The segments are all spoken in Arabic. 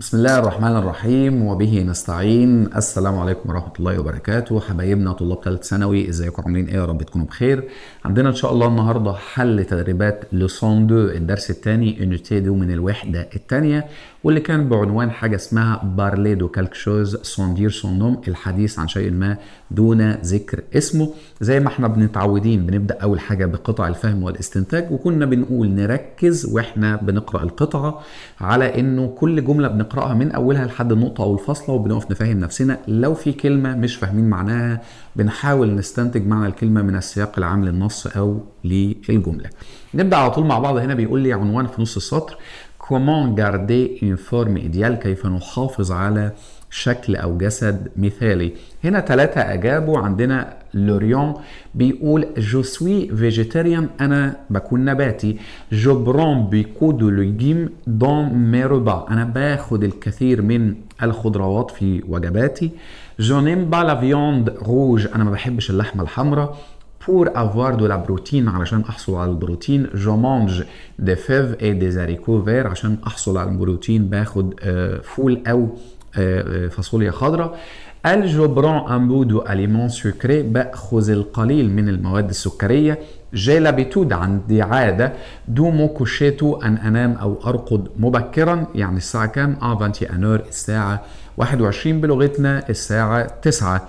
بسم الله الرحمن الرحيم وبه نستعين السلام عليكم ورحمه الله وبركاته حبايبنا طلاب ثالث ثانوي ازيكم عاملين ايه يا رب تكونوا بخير عندنا ان شاء الله النهارده حل تدريبات لسون دو الدرس الثاني انوتي دو من الوحده الثانيه واللي كان بعنوان حاجه اسمها بارلي دو كالك شوز سون دير سون نوم الحديث عن شيء ما دون ذكر اسمه زي ما احنا بنتعودين بنبدا اول حاجه بقطع الفهم والاستنتاج وكنا بنقول نركز واحنا بنقرا القطعه على انه كل جمله بنقرأ بنقراها من اولها لحد النقطه او الفاصله وبنقف نفهم نفسنا لو في كلمه مش فاهمين معناها بنحاول نستنتج معنى الكلمه من السياق العام للنص او للجمله نبدا على طول مع بعض هنا بيقول لي عنوان في نص السطر كومون جاردي une ايديال كيف نحافظ على شكل أو جسد مثالي هنا ثلاثة أجابوا عندنا لوريون بيقول جو سوي فيجيتيريان أنا بكون نباتي جو برون بيكو دو لوجيم دون مي أنا باخد الكثير من الخضروات في وجباتي جو نيم با لا فيوند روج أنا ما بحبش اللحمة الحمراء pour avoir de la علشان احصل على البروتين جو مانج دي فيف اي دي زاريكو فير عشان احصل على البروتين باخد آه، فول او Euh, euh, فاصوليا خضراء الجبران أمبودو أليمون سكري بأخذ القليل من المواد السكرية جيلابيتود عندي عادة دومو كوشيتو أن أنام أو أرقد مبكرا يعني الساعة كام؟ أفانتي آه، أنور الساعة 21 بلغتنا الساعة 9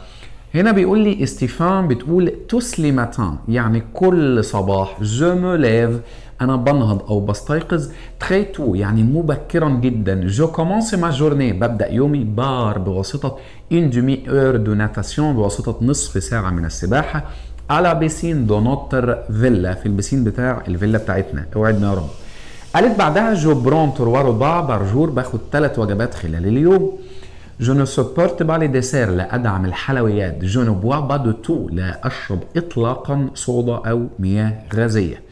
هنا بيقول لي استيفان بتقول توسلي ماتان يعني كل صباح جو مو ليف انا بنهض او بستيقظ تري تو يعني مبكرا جدا جو كومونسي ما جورني ببدا يومي بار بواسطه ان دومي اور دو ناتاسيون بواسطه نصف ساعه من السباحه على بيسين دو نوتر فيلا في البسين بتاع الفيلا بتاعتنا اوعدنا يا رب قالت بعدها جو برون تروار ربع برجور باخد ثلاث وجبات خلال اليوم جو نو سوبورت با لي ديسير لا ادعم الحلويات جو نو بوا با دو تو لا اشرب اطلاقا صودا او مياه غازيه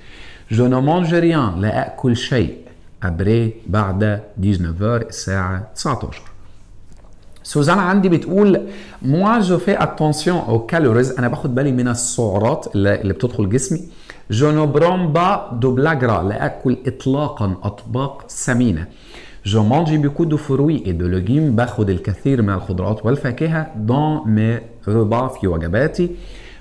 Je ne mange rien لا أكل شيء أبري بعد 19 الساعة 19 سوزان عندي بتقول موا جو في اتونسيون او كالوريز انا باخد بالي من السعرات اللي بتدخل جسمي جو نو برون با دوبلاجرا لا اكل اطلاقا اطباق سمينه جو مانجي بيكو دو فروي اي دو لوجيم باخد الكثير من الخضروات والفاكهه دون مي روبا في وجباتي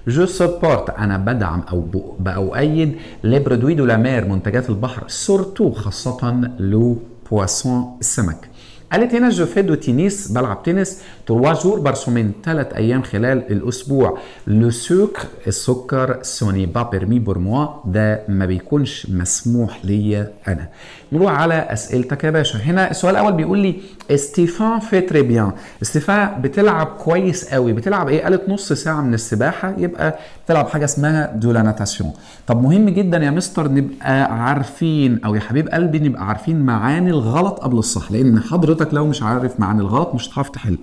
جو سبورت انا بدعم او باؤيد برودوي دو لامير منتجات البحر سورتو خاصه لو بواسون السمك قالت هنا جو فيدو تينيس بلعب تنس تروا جور سومين ثلاث ايام خلال الاسبوع لو سوكر السكر سوني با بيرمي بور موا ده ما بيكونش مسموح ليا انا نروح على اسئلتك يا باشا هنا السؤال الاول بيقول لي استيفان في بيان استيفان بتلعب كويس قوي بتلعب ايه قالت نص ساعه من السباحه يبقى بتلعب حاجه اسمها دو ناتاسيون طب مهم جدا يا مستر نبقى عارفين او يا حبيب قلبي نبقى عارفين معاني الغلط قبل الصح لان حضرتك لو مش عارف معاني الغلط مش هتعرف تحل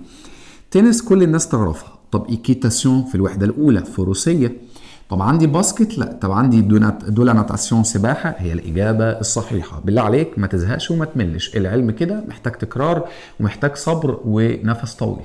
تنس كل الناس تعرفها طب ايكيتاسيون في الوحده الاولى فروسيه طب عندي باسكت لا طب عندي دولا ناتاسيون سباحه هي الاجابه الصحيحه بالله عليك ما تزهقش وما تملش العلم كده محتاج تكرار ومحتاج صبر ونفس طويل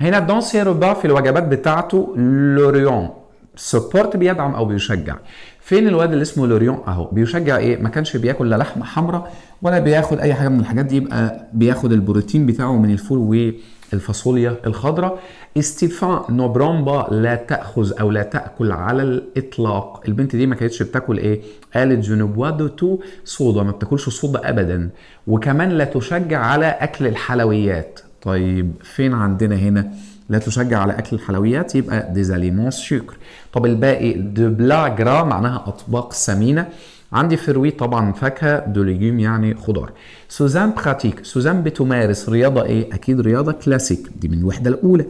هنا دون روبا في الوجبات بتاعته لوريون سبورت بيدعم او بيشجع فين الواد اللي اسمه لوريون اهو بيشجع ايه ما كانش بياكل لا لحمه حمراء ولا بياخد اي حاجه من الحاجات دي يبقى بياخد البروتين بتاعه من الفول و الفاصوليا الخضراء استيفان نوبرومبا لا تأخذ أو لا تأكل على الإطلاق البنت دي ما كانتش بتاكل إيه؟ قالت جنوبوا دو تو صودا ما بتاكلش صودا أبدا وكمان لا تشجع على أكل الحلويات طيب فين عندنا هنا؟ لا تشجع على اكل الحلويات يبقى ديزاليمون سكر طب الباقي دو بلا جرا معناها اطباق سمينه عندي فروي طبعا فاكهه دو ليجوم يعني خضار سوزان براتيك سوزان بتمارس رياضه ايه اكيد رياضه كلاسيك دي من الوحده الاولى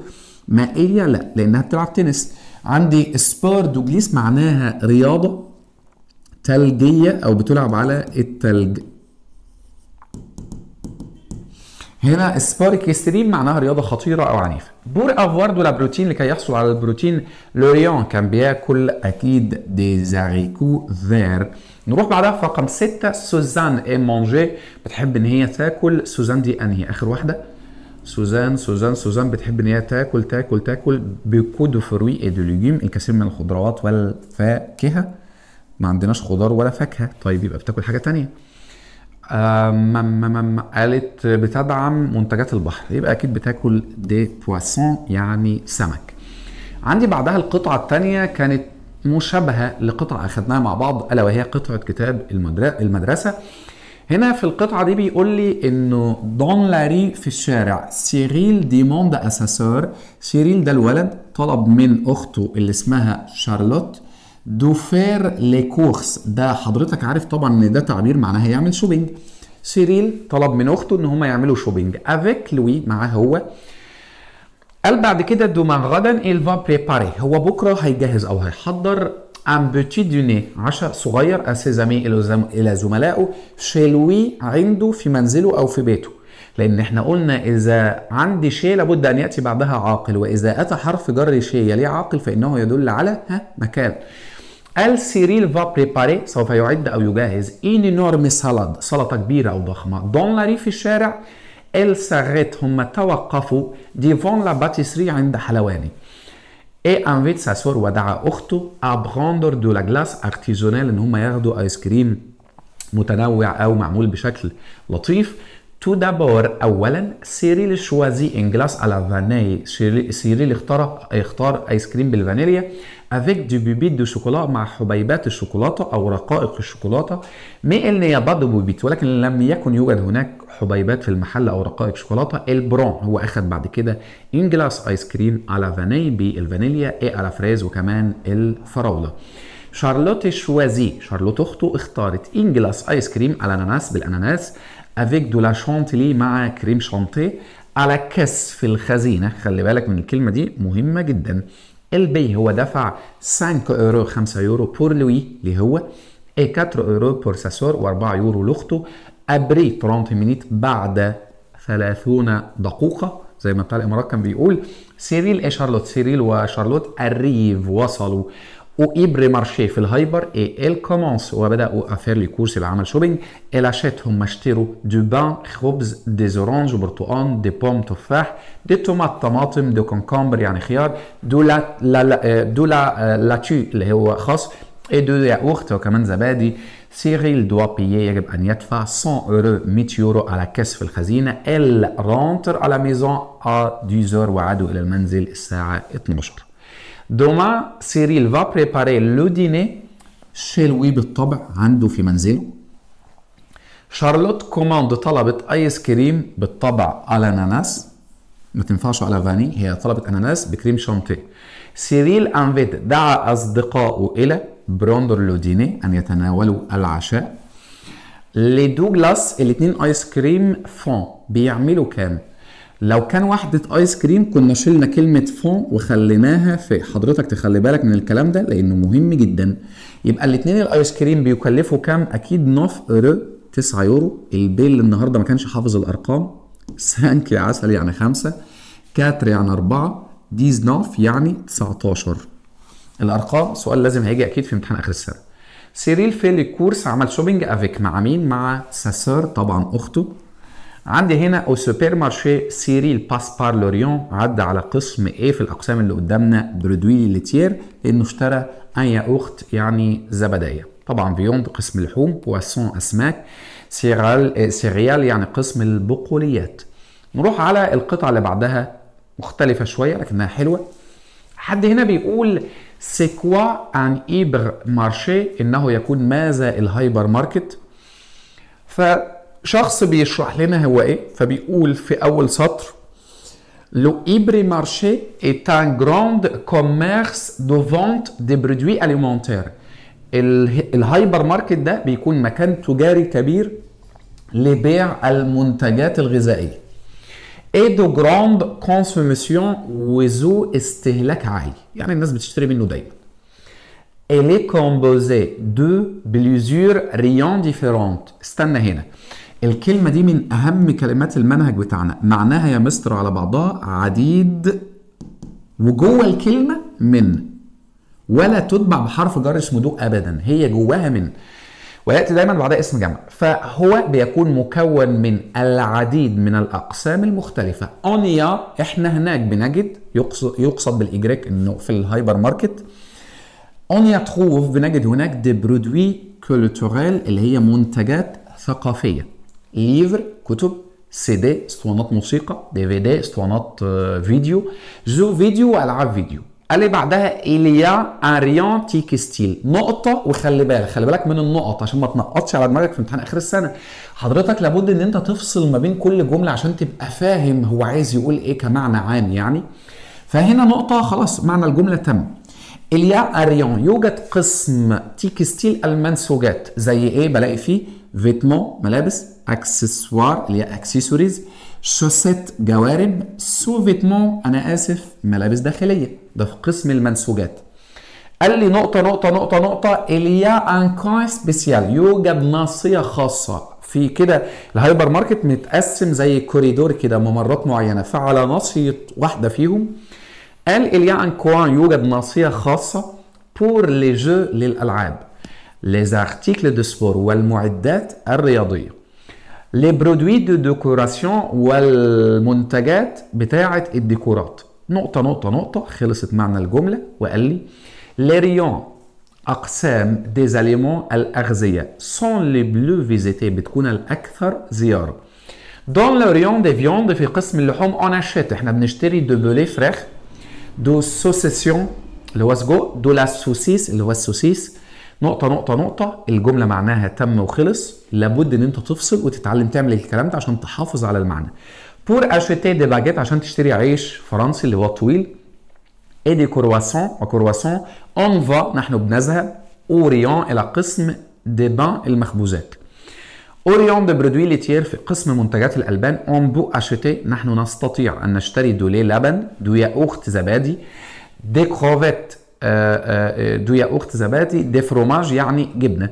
مائيه لا لانها بتلعب تنس عندي سبار جليس معناها رياضه ثلجيه او بتلعب على الثلج هنا سبار كيستريم معناها رياضه خطيره او عنيفه بور افوار دو لا بروتين لكي يحصل على البروتين لوريان كان بياكل اكيد دي زاريكو فير نروح بعدها في رقم ستة سوزان اي مانجي بتحب ان هي تاكل سوزان دي انهي اخر واحده سوزان سوزان سوزان بتحب ان هي تاكل تاكل تاكل بيكو دو فروي اي دو ليجيم الكثير من الخضروات والفاكهه ما عندناش خضار ولا فاكهه طيب يبقى بتاكل حاجه تانية قالت آه، بتدعم منتجات البحر يبقى اكيد بتاكل دي بواسون يعني سمك عندي بعدها القطعه الثانيه كانت مشابهه لقطعه اخذناها مع بعض الا وهي قطعه كتاب المدرسه هنا في القطعه دي بيقول لي انه دون لاري في الشارع سيريل ديموند اساسور سيريل ده الولد طلب من اخته اللي اسمها شارلوت دو فير لي كورس ده حضرتك عارف طبعا ان ده تعبير معناه هيعمل شوبينج سيريل طلب من اخته ان هم يعملوا شوبينج افيك لوي معاه هو قال بعد كده دومان غدا الفا بريباري هو بكره هيجهز او هيحضر ان بوتي دوني عشاء صغير اسيزامي الى زملائه شيلوي عنده في منزله او في بيته لان احنا قلنا اذا عندي شيء لابد ان ياتي بعدها عاقل واذا اتى حرف جر شيء يليه عاقل فانه يدل على ها مكان قال سيريل فا بريباري سوف يعد او يجهز انورمي سالاد سلطه كبيره او ضخمه دون لاري في الشارع elle s'arrête هم توقفوا devant la pâtisserie عند حلواني et invite sa sœur ودعا اخته à prendre de la glace artisanale ان هم ياخدوا ايس كريم متنوع او معمول بشكل لطيف تو دابور اولا سيريل شوازي ان جلاس على فاني سيريل اختار اختار ايس كريم بالفانيليا افيك دو بيبيت دو شوكولا مع حبيبات الشوكولاته او رقائق الشوكولاته مي ان بادو بيبيت ولكن لم يكن يوجد هناك حبيبات في المحل او رقائق شوكولاته البرون هو اخذ بعد كده انجلاس ايس كريم على فاني بالفانيليا اي على فريز وكمان الفراوله شارلوت شوازي شارلوت اخته اختارت انجلاس ايس كريم على اناناس بالاناناس افيك دو لا شانتيلي مع كريم شانتي على في الخزينه خلي بالك من الكلمه دي مهمه جدا البي هو دفع 5 يورو 5 يورو بور لوي اللي هو اي 4 يورو بور ساسور و4 يورو لاخته ابري 30 مينيت بعد 30 دقيقه زي ما بتاع الامارات كان بيقول سيريل ايه شارلوت سيريل وشارلوت اريف وصلوا au مارشي في الهايبر et elle commence وبداوا افير لي كورس بعمل شوبينج elle achètهم اشتروا دو بان خبز دي زورانج وبرتقان دي بوم تفاح دي تومات طماطم دو كونكمبر يعني خيار دو لا لا دو لا لاتشي اللي هو خاص اي دو يا اخت وكمان زبادي سيريل دوا بيي يجب ان يدفع 100 يورو 100 يورو على كاس في الخزينه ال رونتر على ميزون ا ديزور وعادوا الى المنزل الساعه 12 Demain, Cyril va préparer le dîner. chez lui, بالطبع عنده في منزله. شارلوت commande طلبت ايس كريم بالطبع على اناناس. ما تنفعش على فاني هي طلبت اناناس بكريم شانتي سيريل انفيت دعا اصدقائه الى بروندر لوديني ان يتناولوا العشاء. لدوغلاس الاثنين ايس كريم فون بيعملوا كام؟ لو كان واحدة ايس كريم كنا شلنا كلمة فون وخليناها في حضرتك تخلي بالك من الكلام ده لانه مهم جدا يبقى الاتنين الايس كريم بيكلفوا كام اكيد نوف ر 9 يورو البيل النهارده ما كانش حافظ الارقام سانك يا عسل يعني خمسة كاتر يعني أربعة ديز نوف يعني 19 الأرقام سؤال لازم هيجي أكيد في امتحان آخر السنة سيريل في الكورس عمل شوبينج افيك مع مين مع ساسر طبعا أخته عندي هنا او سوبر مارشي سيريل باس بار لوريون عدى على قسم ايه في الاقسام اللي قدامنا برودوي ليتير لانه اشترى ان ياوخت يعني زبديه طبعا فيوند قسم لحوم بواسون اسماك سيرال سيريال يعني قسم البقوليات نروح على القطعه اللي بعدها مختلفه شويه لكنها حلوه حد هنا بيقول سيكوا ان ايبر مارشي انه يكون ماذا الهايبر ماركت ف شخص بيشرح لنا هو ايه فبيقول في اول سطر لو ايبري مارشي est un جراند كوميرس دو فونت دي برودوي اليمونتير الهايبر ماركت ده بيكون مكان تجاري كبير لبيع المنتجات الغذائيه اي دو جراند كونسوميسيون وذو استهلاك عالي يعني الناس بتشتري منه دايما elle est composée de plusieurs rayons différents استنى هنا الكلمة دي من أهم كلمات المنهج بتاعنا معناها يا مستر على بعضها عديد وجوه الكلمة من ولا تتبع بحرف جر اسمه دو أبدا هي جواها من ويأتي دايما بعدها اسم جمع فهو بيكون مكون من العديد من الأقسام المختلفة أونيا إحنا هناك بنجد يقصد, بالإجريك إنه في الهايبر ماركت أونيا تخوف بنجد هناك دي برودوي كولتوريل اللي هي منتجات ثقافية ليفر كتب سي دي اسطوانات موسيقى دي في دي اسطوانات آه، فيديو جو فيديو والعاب فيديو قال لي بعدها إليا ان ريان ستيل نقطة وخلي بالك خلي بالك من النقط عشان ما تنقطش على دماغك في امتحان آخر السنة حضرتك لابد إن أنت تفصل ما بين كل جملة عشان تبقى فاهم هو عايز يقول إيه كمعنى عام يعني فهنا نقطة خلاص معنى الجملة تم إليا أريون يوجد قسم تيكستيل المنسوجات زي إيه بلاقي فيه فيتمون ملابس اكسسوار اللي هي اكسسوارز شوسيت جوارب سو فيتمون انا اسف ملابس داخليه ده في قسم المنسوجات قال لي نقطة نقطة نقطة نقطة إليا أن كان سبيسيال يوجد ناصية خاصة في كده الهايبر ماركت متقسم زي كوريدور كده ممرات معينة فعلى ناصية واحدة فيهم قال إليا أن كوان يوجد ناصية خاصة بور لي جو للألعاب les articles de sport والمعدات الرياضية les produits de décoration والمنتجات بتاعة الديكورات نقطة نقطة نقطة خلصت معنى الجملة وقال لي les rayons أقسام des aliments الأغذية sont les plus visités بتكون الأكثر زيارة دون لو ريون دي فيوند في قسم اللحوم اون اشيت احنا بنشتري دو بولي فراخ دو سوسيسيون اللي هو سجق دو لا سوسيس اللي هو السوسيس نقطه نقطه نقطه الجمله معناها تم وخلص لابد ان انت تفصل وتتعلم تعمل الكلام ده عشان تحافظ على المعنى بور اشيتي دي باجيت عشان تشتري عيش فرنسي اللي هو طويل اي دي كرواسون وكرواسون اون فا نحن بنذهب اوريون الى قسم دي بان المخبوزات اوريون دي برودوي ليتير في قسم منتجات الالبان اون بو اشيتي نحن نستطيع ان نشتري دولي لبن دو اخت زبادي دي كروفيت آه، آه، آه، دويا اخت زباتي دي فروماج يعني جبنه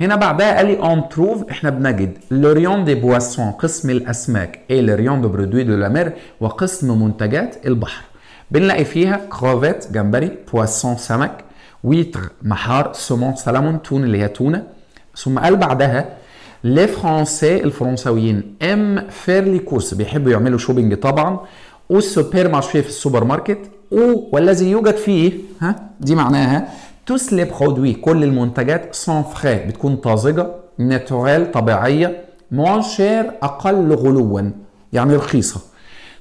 هنا بعدها قال لي اون تروف احنا بنجد لوريون دي بواسون قسم الاسماك اي لوريون دو برودوي دو لامير وقسم منتجات البحر بنلاقي فيها كروفيت جمبري بواسون سمك ويتر محار سومون سلمون تون اللي هي تونه ثم قال بعدها لي فرونسي الفرنساويين ام فيرلي كوس بيحبوا يعملوا شوبينج طبعا والسوبر مارشي في السوبر ماركت أو والذي يوجد فيه ها دي معناها tous les كل المنتجات سون فري بتكون طازجة ناتورال طبيعية مون شير أقل غلوا يعني رخيصة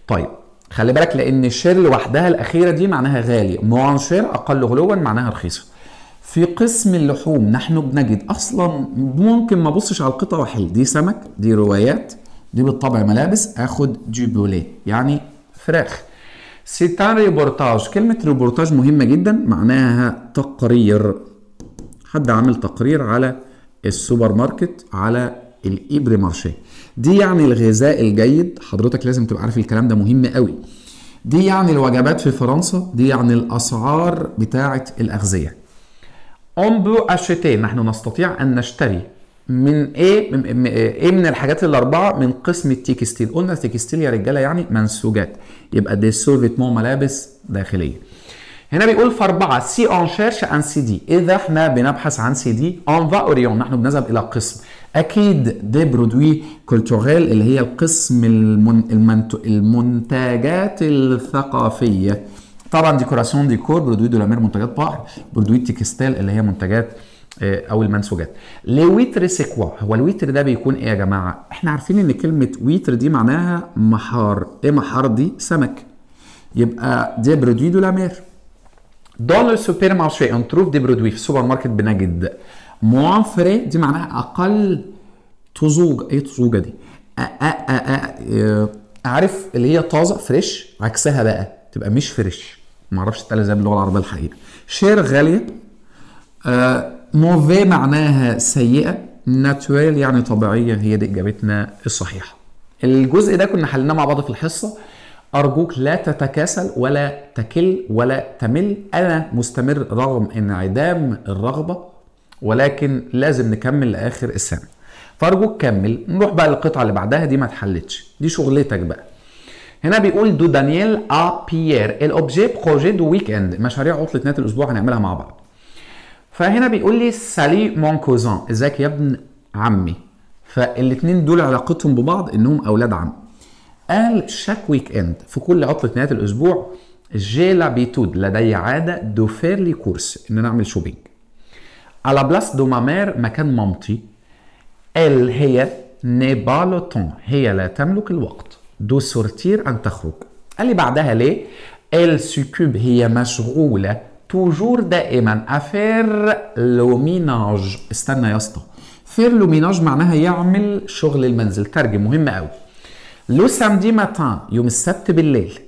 طيب خلي بالك لأن الشير لوحدها الأخيرة دي معناها غاليه مون شير أقل غلوا معناها رخيصة في قسم اللحوم نحن بنجد اصلا ممكن ما ابصش على القطعه واحل دي سمك دي روايات دي بالطبع ملابس اخد جيبوليه يعني فراخ C'est ريبورتاج كلمة ريبورتاج مهمة جدا معناها تقرير حد عامل تقرير على السوبر ماركت على الإبري مارشيه دي يعني الغذاء الجيد حضرتك لازم تبقى عارف الكلام ده مهم قوي دي يعني الوجبات في فرنسا دي يعني الاسعار بتاعه الاغذيه On peut acheter نحن نستطيع أن نشتري من ايه من ايه من الحاجات الاربعه من قسم التيكستيل قلنا التيكستيل يا رجاله يعني منسوجات يبقى دي سولفيتمون ملابس داخليه هنا بيقول في أربعة سي اون شيرش ان سي دي إذا احنا بنبحث عن سي دي اون فا اوريون نحن بنذهب إلى قسم أكيد دي برودوي كولتوريل اللي هي القسم المن... المنت... المنتجات الثقافية طبعا ديكوراسيون ديكور برودوي دولامير منتجات بحر برودوي تكستيل اللي هي منتجات آه، او المنسوجات لويتر سيكوا هو الويتر ده بيكون ايه يا جماعه احنا عارفين ان كلمه ويتر دي معناها محار ايه محار دي سمك يبقى دي برودوي دو لا مير دون لو سوبر مارشي اون تروف دي برودوي في السوبر ماركت بنجد موان فري دي معناها اقل تزوج ايه طزوجه دي اعرف آه، عارف اللي هي طازه فريش عكسها بقى تبقى مش فريش معرفش تتقال ازاي باللغه العربيه الحقيقه شير غاليه آه موفي معناها سيئه ناتورال يعني طبيعيه هي دي اجابتنا الصحيحه الجزء ده كنا حلناه مع بعض في الحصه أرجوك لا تتكاسل ولا تكل ولا تمل أنا مستمر رغم انعدام الرغبة ولكن لازم نكمل لآخر السنة فأرجوك كمل نروح بقى للقطعة اللي بعدها دي ما اتحلتش دي شغلتك بقى هنا بيقول دو دانييل ا بيير الاوبجي بروجي دو ويك اند مشاريع عطله نهايه الاسبوع هنعملها مع بعض فهنا بيقول لي سالي مون كوزان ازيك يا ابن عمي فالاثنين دول علاقتهم ببعض انهم اولاد عم قال شاك ويك اند في كل عطله نهايه الاسبوع جي لابيتود لدي عاده دو فير لي كورس ان انا اعمل شوبينج على بلاس دو مامير مكان مامتي ال هي ني با لو تون هي لا تملك الوقت دو سورتير ان تخرج قال لي بعدها ليه ال سكوب هي مشغوله توجور دائما افير لوميناج استنى يا اسطى فير لوميناج معناها يعمل شغل المنزل ترجم مهم قوي لو سامدي ماتان يوم السبت بالليل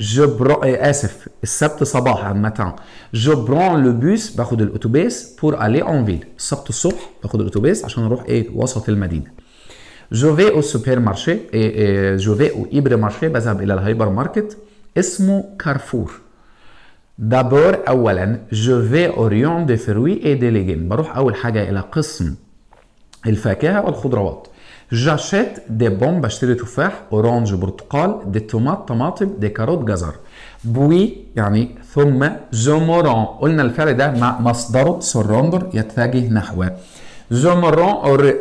جو برو إيه، اسف السبت صباحا ماتان جو برون لو بوس باخد الاتوبيس بور الي اون فيل السبت الصبح باخد الاتوبيس عشان اروح ايه وسط المدينه جو في او سوبر مارشي جو في او ايبر مارشي بذهب الى الهايبر ماركت اسمه كارفور دابور اولا جو في اوريون دي فروي اي دي ليجيم بروح اول حاجه الى قسم الفاكهه والخضروات جاشيت دي بوم بشتري تفاح اورانج برتقال دي تومات طماطم دي كاروت جزر بوي يعني ثم زومورون قلنا الفعل ده مصدره سوروندر يتجه نحو زومورون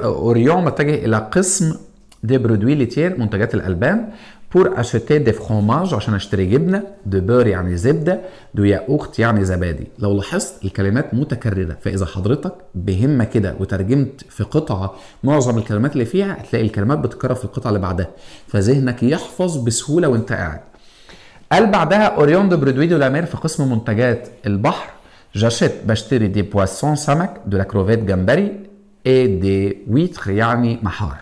اوريون متجه الى قسم دي برودوي ليتير منتجات الالبان pour acheter des fromages عشان اشتري جبنه دو بور يعني زبده دو ياقوت يعني زبادي لو لاحظت الكلمات متكرره فاذا حضرتك بهمه كده وترجمت في قطعه معظم الكلمات اللي فيها هتلاقي الكلمات بتتكرر في القطعه اللي بعدها فذهنك يحفظ بسهوله وانت قاعد قال بعدها اوريون دو برودوي دو لامير في قسم منتجات البحر جاشيت بشتري دي بواسون سمك دو لا كروفيت جمبري اي دي ويتر يعني محار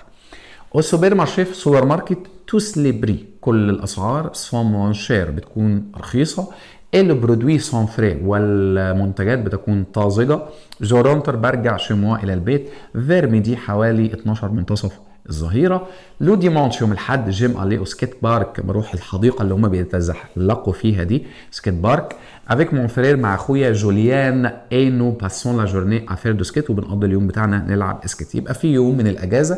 في سوبر ماركت تسلبري كل الاسعار سون مونشير بتكون رخيصه البرودوي سون فري والمنتجات بتكون طازجه زورونتر برجع شموا الى البيت فيرمي دي حوالي 12 منتصف الظهيره لو ديمونش يوم الاحد جيم اليه سكيت بارك بروح الحديقه اللي هما بيتزحلقوا فيها دي سكيت بارك افيك مون فرير مع اخويا جوليان اي نو باسون لا جورني افير دو سكيت وبنقضي اليوم بتاعنا نلعب سكيت يبقى في يوم من الاجازه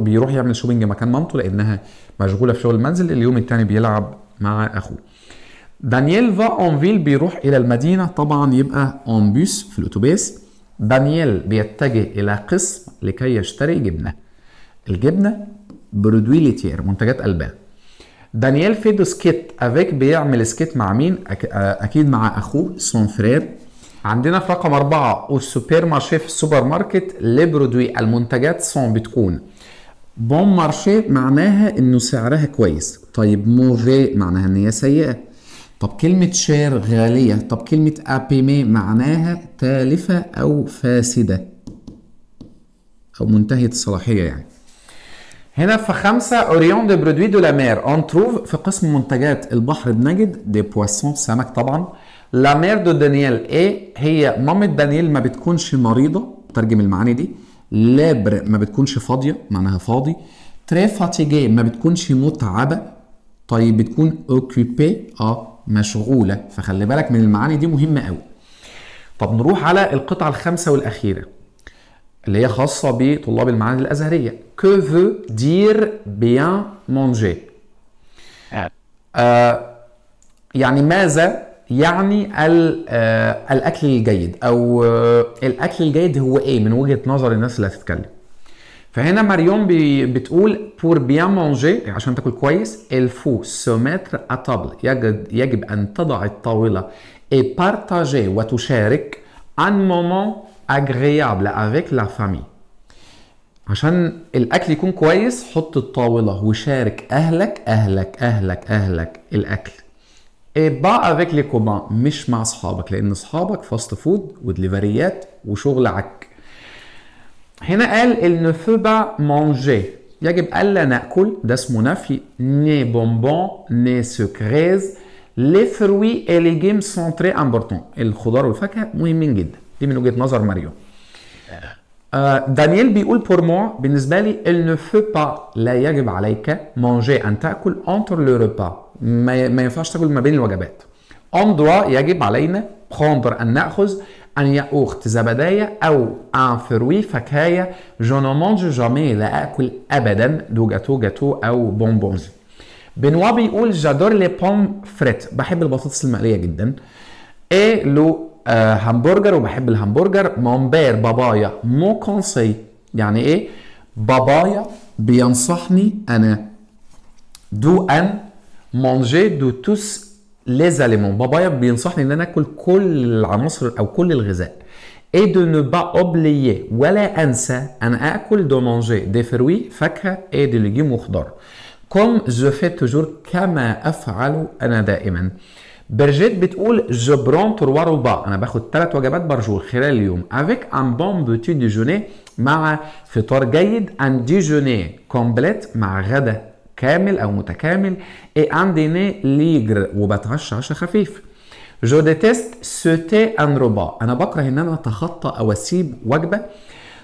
بيروح يعمل شوبينج مكان مامته لانها مشغوله في شغل المنزل اليوم الثاني بيلعب مع اخوه دانييل فا اون فيل بيروح الى المدينه طبعا يبقى اون بيس في الاتوبيس دانييل بيتجه الى قسم لكي يشتري جبنه الجبنه برودوي ليتير منتجات البان دانيال فيدو سكيت افيك بيعمل سكيت مع مين آه، اكيد مع اخوه سونفرير عندنا في رقم أربعة السوبر مارشي في السوبر ماركت لبرودوي المنتجات سون بتكون بون مارشي معناها انه سعرها كويس طيب موفي معناها ان هي سيئه طب كلمة شير غالية طب كلمة ابيمي معناها تالفة او فاسدة او منتهية الصلاحية يعني هنا في خمسة اوريون دي برودوي دو لا مير اون تروف في قسم منتجات البحر بنجد دي بواسون سمك طبعا لا مير دو دانييل ايه هي مامة دانييل ما بتكونش مريضة ترجم المعاني دي لابر ما بتكونش فاضية معناها فاضي تري فاتيجي ما بتكونش متعبة طيب بتكون اوكيبي اه مشغولة فخلي بالك من المعاني دي مهمة قوي طب نروح على القطعة الخامسة والأخيرة اللي هي خاصة بطلاب المعاهد الأزهرية que veut dire bien manger آه يعني ماذا يعني آه الأكل الجيد أو آه الأكل الجيد هو إيه من وجهة نظر الناس اللي هتتكلم فهنا ماريون بتقول pour bien manger عشان تاكل كويس il faut se mettre à table يجب, يجب أن تضع الطاولة et partager وتشارك un moment اجريابل افيك لا فامي عشان الاكل يكون كويس حط الطاوله وشارك اهلك اهلك اهلك اهلك الاكل با افيك لي كومان مش مع اصحابك لان اصحابك فاست فود ودليفريات وشغل عك هنا قال النفو با مانجي يجب الا ناكل ده اسمه نفي ني بونبون ني سكريز لي فروي اي ليجيم سونتري امبورتون الخضار والفاكهه مهمين جدا دي من وجهه نظر ماريو آه، دانييل بيقول بور مو بالنسبة لي il ne faut pas لا يجب عليك مانجي أن تأكل اونتر لو روبا ما, ينفعش تاكل ما بين الوجبات اون دوا يجب علينا بروندر أن نأخذ أن اخت زبداية أو أن فروي فكاية جو نو mange جامي لا أكل أبدا دو جاتو جاتو أو بونبونز بنوا بيقول جادور لي بوم فريت بحب البطاطس المقلية جدا اي لو آه همبرجر وبحب الهمبرجر بير بابايا مو كونسي يعني ايه بابايا بينصحني انا دو ان مانجي دو توس لي زاليمون بابايا بينصحني ان انا اكل كل العناصر او كل الغذاء اي دو نو با اوبليي ولا انسى انا اكل دو مانجي دي فروي فاكهه اي دي ليجيم وخضار كوم جو في توجور كما افعل انا دائما آه برجيت بتقول جو برون تروا روبا انا باخد ثلاث وجبات برجور خلال اليوم افيك ان بون بوتي ديجوني مع فطار جيد ان ديجوني كومبليت مع غدا كامل او متكامل اي ان ديني ليجر وبتعشى عشاء خفيف جو سو سوتي ان روبا انا بكره ان انا اتخطى او اسيب وجبه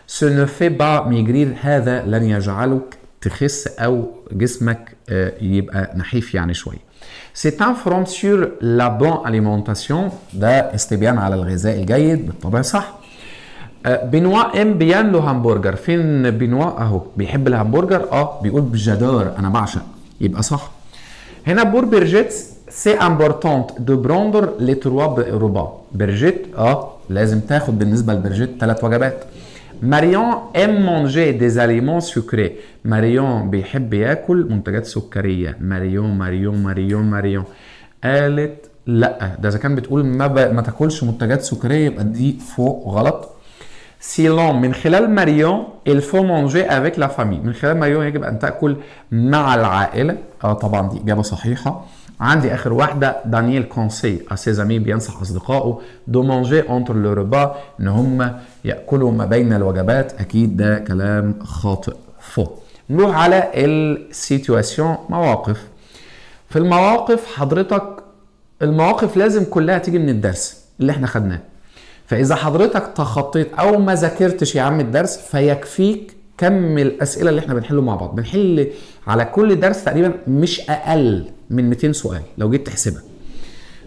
سو نو في با ميجرير هذا لن يجعلك تخس او جسمك آه، يبقى نحيف يعني شويه C'est un فرونت sur la bonne alimentation ده استبيان على الغذاء الجيد بالطبع صح بنوا ام بيان له همبرجر فين بنوا اهو بيحب الهمبرجر اه oh, بيقول بجدار انا بعشق يبقى صح هنا بور بيرجيت سي امبورتونت دو بروندر لي تروا برجيت بيرجيت اه لازم تاخد بالنسبه لبرجيت ثلاث وجبات ماريون ام مانجي دي زاليمون سكري ماريون بيحب ياكل منتجات سكريه ماريون ماريون ماريون ماريون قالت لا ده اذا كان بتقول ما ب... ما تاكلش منتجات سكريه يبقى دي فوق غلط سيلون من خلال ماريون الفو مونجي افيك لا فامي من خلال ماريون يجب ان تاكل مع العائله آه طبعا دي اجابه صحيحه عندي اخر واحده دانييل كونسي اسيزامي بينصح اصدقائه دو مونجي اونتر لو ربا ان هم ياكلوا ما بين الوجبات اكيد ده كلام خاطئ فو نروح على السيتواسيون مواقف في المواقف حضرتك المواقف لازم كلها تيجي من الدرس اللي احنا خدناه فاذا حضرتك تخطيت او ما ذاكرتش يا عم الدرس فيكفيك كم الاسئله اللي احنا بنحله مع بعض بنحل على كل درس تقريبا مش اقل من 200 سؤال لو جيت تحسبها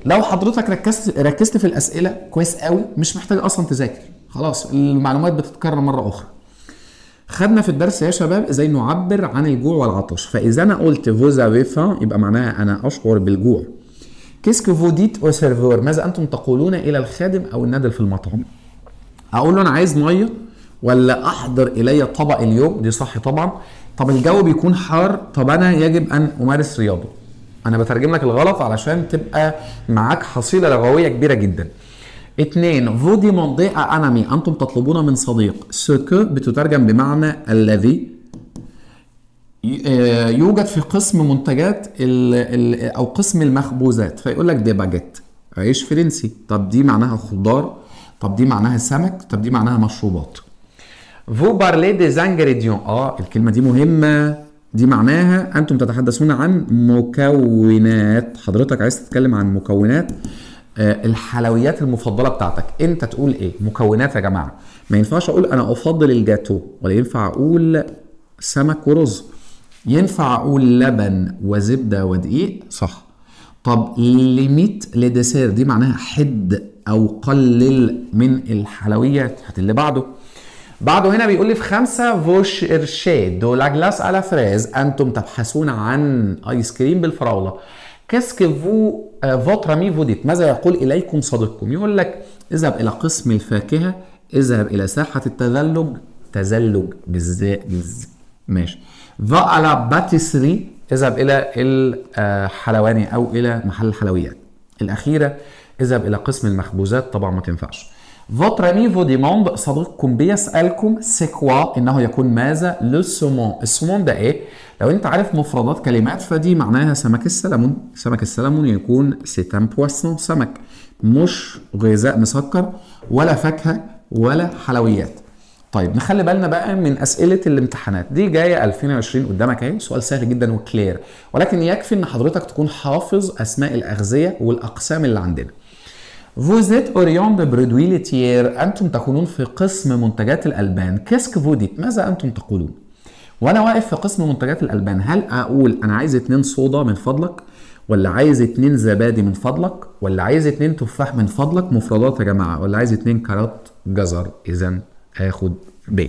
لو حضرتك ركزت ركزت في الاسئله كويس قوي مش محتاج اصلا تذاكر خلاص المعلومات بتتكرر مره اخرى خدنا في الدرس يا شباب ازاي نعبر عن الجوع والعطش فاذا انا قلت فوزا ويفا يبقى معناها انا اشعر بالجوع كيسك فو ديت او سيرفور ماذا انتم تقولون الى الخادم او النادل في المطعم اقول له انا عايز ميه ولا احضر الي طبق اليوم دي صح طبعا طب الجو بيكون حار طب انا يجب ان امارس رياضه انا بترجم لك الغلط علشان تبقى معاك حصيله لغويه كبيره جدا اثنين فو دي موندي انامي انتم تطلبون من صديق سوكو بتترجم بمعنى الذي آه، يوجد في قسم منتجات الـ الـ او قسم المخبوزات فيقول لك دي باجيت عيش فرنسي طب دي معناها خضار طب دي معناها سمك طب دي معناها مشروبات فو بارلي دي زانجريديون اه الكلمه دي مهمه دي معناها انتم تتحدثون عن مكونات حضرتك عايز تتكلم عن مكونات آه، الحلويات المفضله بتاعتك انت تقول ايه مكونات يا جماعه ما ينفعش اقول انا افضل الجاتو ولا ينفع اقول سمك ورز ينفع اقول لبن وزبده ودقيق صح طب ليميت لديسير دي معناها حد او قلل من الحلويات هات اللي بعده بعده هنا بيقول لي في خمسة فوش إرشي دو لا جلاس على فريز أنتم تبحثون عن آيس كريم بالفراولة كاسك فو فوتر مي فوديت ماذا يقول إليكم صديقكم يقول لك اذهب إلى قسم الفاكهة اذهب إلى ساحة التزلج تزلج بالزاء ماشي على باتيسري اذهب الى الحلواني او الى محل الحلويات الاخيره اذهب الى قسم المخبوزات طبعا ما تنفعش Votre niveau دي موند صديقكم بيسألكم سيكوا إنه يكون ماذا لو سومون السومون ده إيه؟ لو أنت عارف مفردات كلمات فدي معناها سمك السلمون سمك السلمون يكون سيتان بواسون سمك مش غذاء مسكر ولا فاكهة ولا حلويات طيب نخلي بالنا بقى من اسئله الامتحانات دي جايه 2020 قدامك اهي سؤال سهل جدا وكلير ولكن يكفي ان حضرتك تكون حافظ اسماء الاغذيه والاقسام اللي عندنا فوزيت اوريون orient de produits أنتم تكونون في قسم منتجات الألبان كيسك فوديت ماذا أنتم تقولون؟ وأنا واقف في قسم منتجات الألبان هل أقول أنا عايز اتنين صودا من فضلك؟ ولا عايز اتنين زبادي من فضلك؟ ولا عايز اتنين تفاح من فضلك؟ مفردات يا جماعة ولا عايز اتنين كرات جزر إذا اخد ب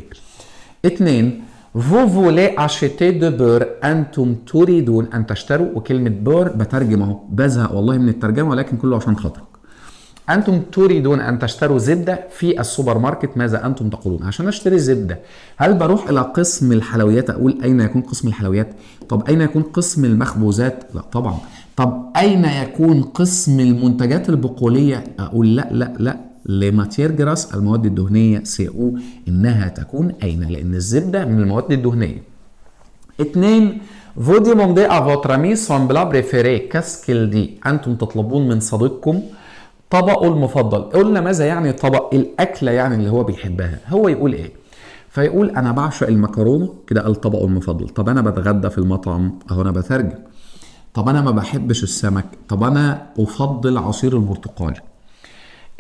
اتنين فو فولي اشيتي دو بور انتم تريدون ان تشتروا وكلمه بور بترجم اهو بزهق والله من الترجمه ولكن كله عشان خاطرك انتم تريدون ان تشتروا زبده في السوبر ماركت ماذا انتم تقولون عشان اشتري زبده هل بروح الى قسم الحلويات اقول اين يكون قسم الحلويات طب اين يكون قسم المخبوزات لا طبعا طب اين يكون قسم المنتجات البقوليه اقول لا لا لا لماتير جراس المواد الدهنية CO إنها تكون أينة لأن الزبدة من المواد الدهنية. اتنين فودي دي افوترامي سامبلا بريفيري كاسكيل دي أنتم تطلبون من صديقكم طبقه المفضل قلنا ماذا يعني طبق الأكلة يعني اللي هو بيحبها هو يقول إيه؟ فيقول أنا بعشق المكرونة كده قال طبقه المفضل طب أنا بتغدى في المطعم أهو أنا بترجم طب أنا ما بحبش السمك طب أنا أفضل عصير البرتقال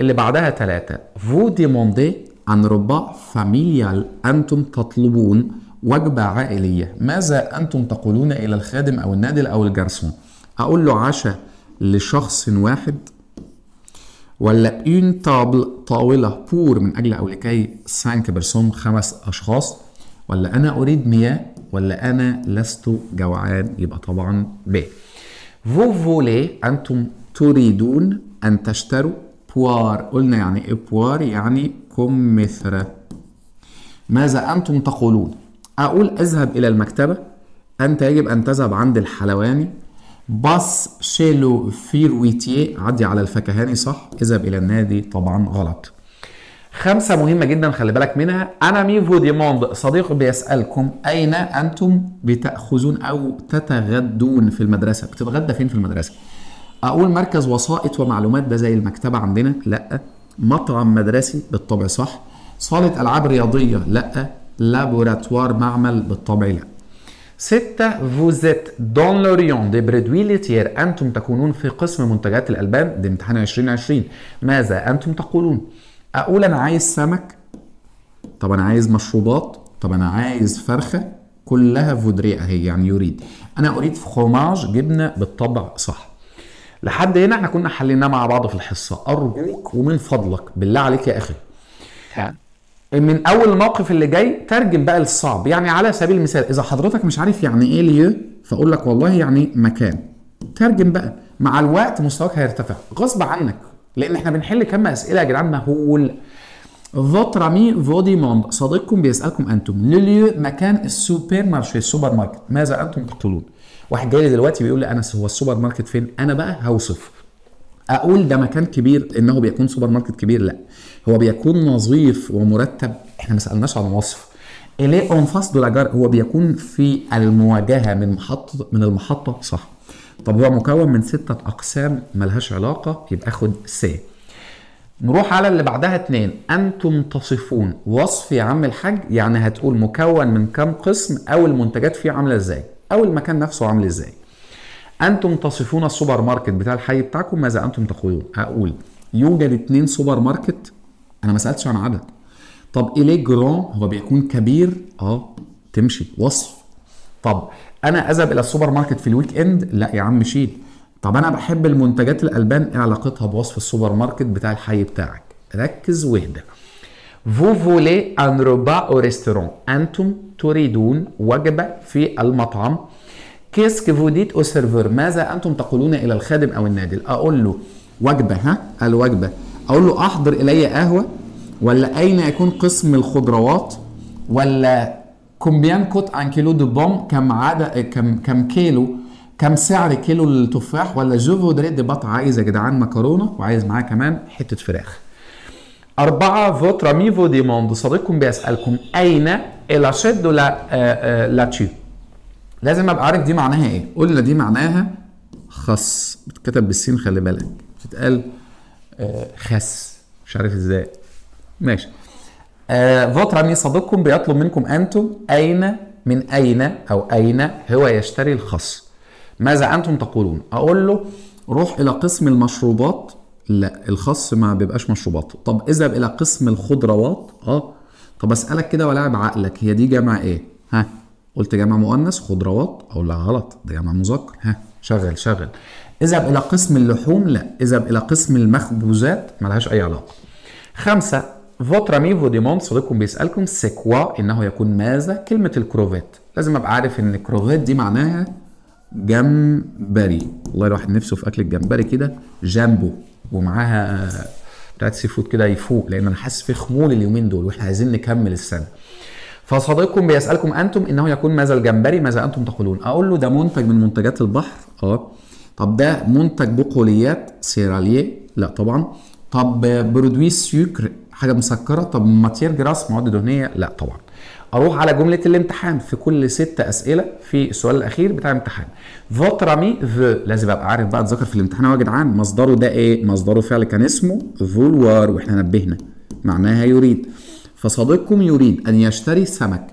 اللي بعدها ثلاثة فو ديموندي عن رباع فاميليال أنتم تطلبون وجبة عائلية ماذا أنتم تقولون إلى الخادم أو النادل أو الجرسون أقول له عشاء لشخص واحد ولا اون تابل طاولة بور من أجل أو لكي 5 برسوم خمس أشخاص ولا أنا أريد مياه ولا أنا لست جوعان يبقى طبعا ب فو فولي أنتم تريدون أن تشتروا إبوار قلنا يعني إبوار يعني كمثرى ماذا أنتم تقولون أقول اذهب إلى المكتبة أنت يجب أن تذهب عند الحلواني باس شيلو فيرويتيه عدي على الفكهاني صح اذهب إلى النادي طبعا غلط خمسة مهمة جدا خلي بالك منها أنا مي فو ديموند صديق بيسألكم أين أنتم بتأخذون أو تتغدون في المدرسة بتتغدى فين في المدرسة اقول مركز وسائط ومعلومات ده زي المكتبه عندنا لا مطعم مدرسي بالطبع صح صاله العاب رياضيه لا لابوراتوار معمل بالطبع لا ستة فوزيت دون لوريون دي des أنتم تكونون في قسم منتجات الألبان ده امتحان 2020 ماذا أنتم تقولون؟ أقول أنا عايز سمك طب أنا عايز مشروبات طب أنا عايز فرخة كلها فودريئة هي يعني يريد أنا أريد فخوماج جبنة بالطبع صح لحد هنا احنا كنا حليناه مع بعض في الحصه ارجوك ومن فضلك بالله عليك يا اخي نعم. من اول الموقف اللي جاي ترجم بقى للصعب يعني على سبيل المثال اذا حضرتك مش عارف يعني ايه ليو فاقول لك والله يعني مكان ترجم بقى مع الوقت مستواك هيرتفع غصب عنك لان احنا بنحل كم اسئله يا جدعان مهول فوتر مي فودي موند صديقكم بيسالكم انتم لليو مكان السوبر مارشي السوبر ماركت ماذا انتم تقولون واحد جاي لي دلوقتي بيقول لي انس هو السوبر ماركت فين انا بقى هوصف اقول ده مكان كبير انه بيكون سوبر ماركت كبير لا هو بيكون نظيف ومرتب احنا ما سالناش عن وصف اليه انفاس لاجار هو بيكون في المواجهه من محطه من المحطه صح طب هو مكون من ستة أقسام ملهاش علاقة يبقى أخد سي نروح على اللي بعدها اتنين أنتم تصفون وصف يا عم الحاج يعني هتقول مكون من كام قسم أو المنتجات فيه عاملة ازاي او المكان نفسه عامل ازاي انتم تصفون السوبر ماركت بتاع الحي بتاعكم ماذا انتم تقولون هقول يوجد اتنين سوبر ماركت انا ما سالتش عن عدد طب اليه إيه جران هو بيكون كبير اه تمشي وصف طب انا اذهب الى السوبر ماركت في الويك اند لا يا عم شيل طب انا بحب المنتجات الالبان ايه علاقتها بوصف السوبر ماركت بتاع الحي بتاعك ركز واهدى فو فولي ان روبا او ريستورون انتم تريدون وجبة في المطعم كيس كفوديت او سيرفور ماذا انتم تقولون الى الخادم او النادل اقول له وجبة ها الوجبة اقول له احضر الي قهوة ولا اين يكون قسم الخضروات ولا كومبيان كوت ان كيلو دو بوم كم عدد كم كم كيلو كم سعر كيلو التفاح ولا جو فودري دي بط عايز يا جدعان مكرونه وعايز معاه كمان حته فراخ أربعة فوتر مي فو ديموند صديقكم بيسألكم أين الاشد لا آه، آه، لا تشيب لازم ابقى عارف دي معناها ايه قلنا دي معناها خص بتتكتب بالسين خلي بالك بتتقال آه، خس مش عارف ازاي ماشي فوتر فوترامي صادقكم بيطلب منكم انتم اين من اين او اين هو يشتري الخص ماذا انتم تقولون اقول له روح الى قسم المشروبات لا الخص ما بيبقاش مشروبات طب اذهب الى قسم الخضروات اه طب اسالك كده ولاعب عقلك هي دي جمع ايه ها قلت جمع مؤنث خضروات او لا غلط ده جمع مذكر ها شغل شغل اذهب الى قسم اللحوم لا اذهب الى قسم المخبوزات ملهاش اي علاقه خمسة فوتر امي فوديمون صديقكم بيسالكم سيكوا انه يكون ماذا كلمه الكروفيت لازم ابقى عارف ان الكروفيت دي معناها جمبري والله الواحد نفسه في اكل الجمبري كده جامبو ومعاها بتاعت سي فود كده يفوق لان انا حاسس في خمول اليومين دول واحنا عايزين نكمل السنه فصديقكم بيسالكم انتم انه يكون ماذا الجمبري ماذا انتم تقولون اقول له ده منتج من منتجات البحر اه طب ده منتج بقوليات سيراليه لا طبعا طب برودوي سكر حاجه مسكره طب ماتير جراس مواد دهنيه لا طبعا اروح على جمله الامتحان في كل ست اسئله في السؤال الاخير بتاع الامتحان فوترامي ف لازم ابقى عارف بقى اتذكر في الامتحان يا جدعان مصدره ده ايه مصدره فعل كان اسمه فولوار واحنا نبهنا معناها يريد فصديقكم يريد ان يشتري سمك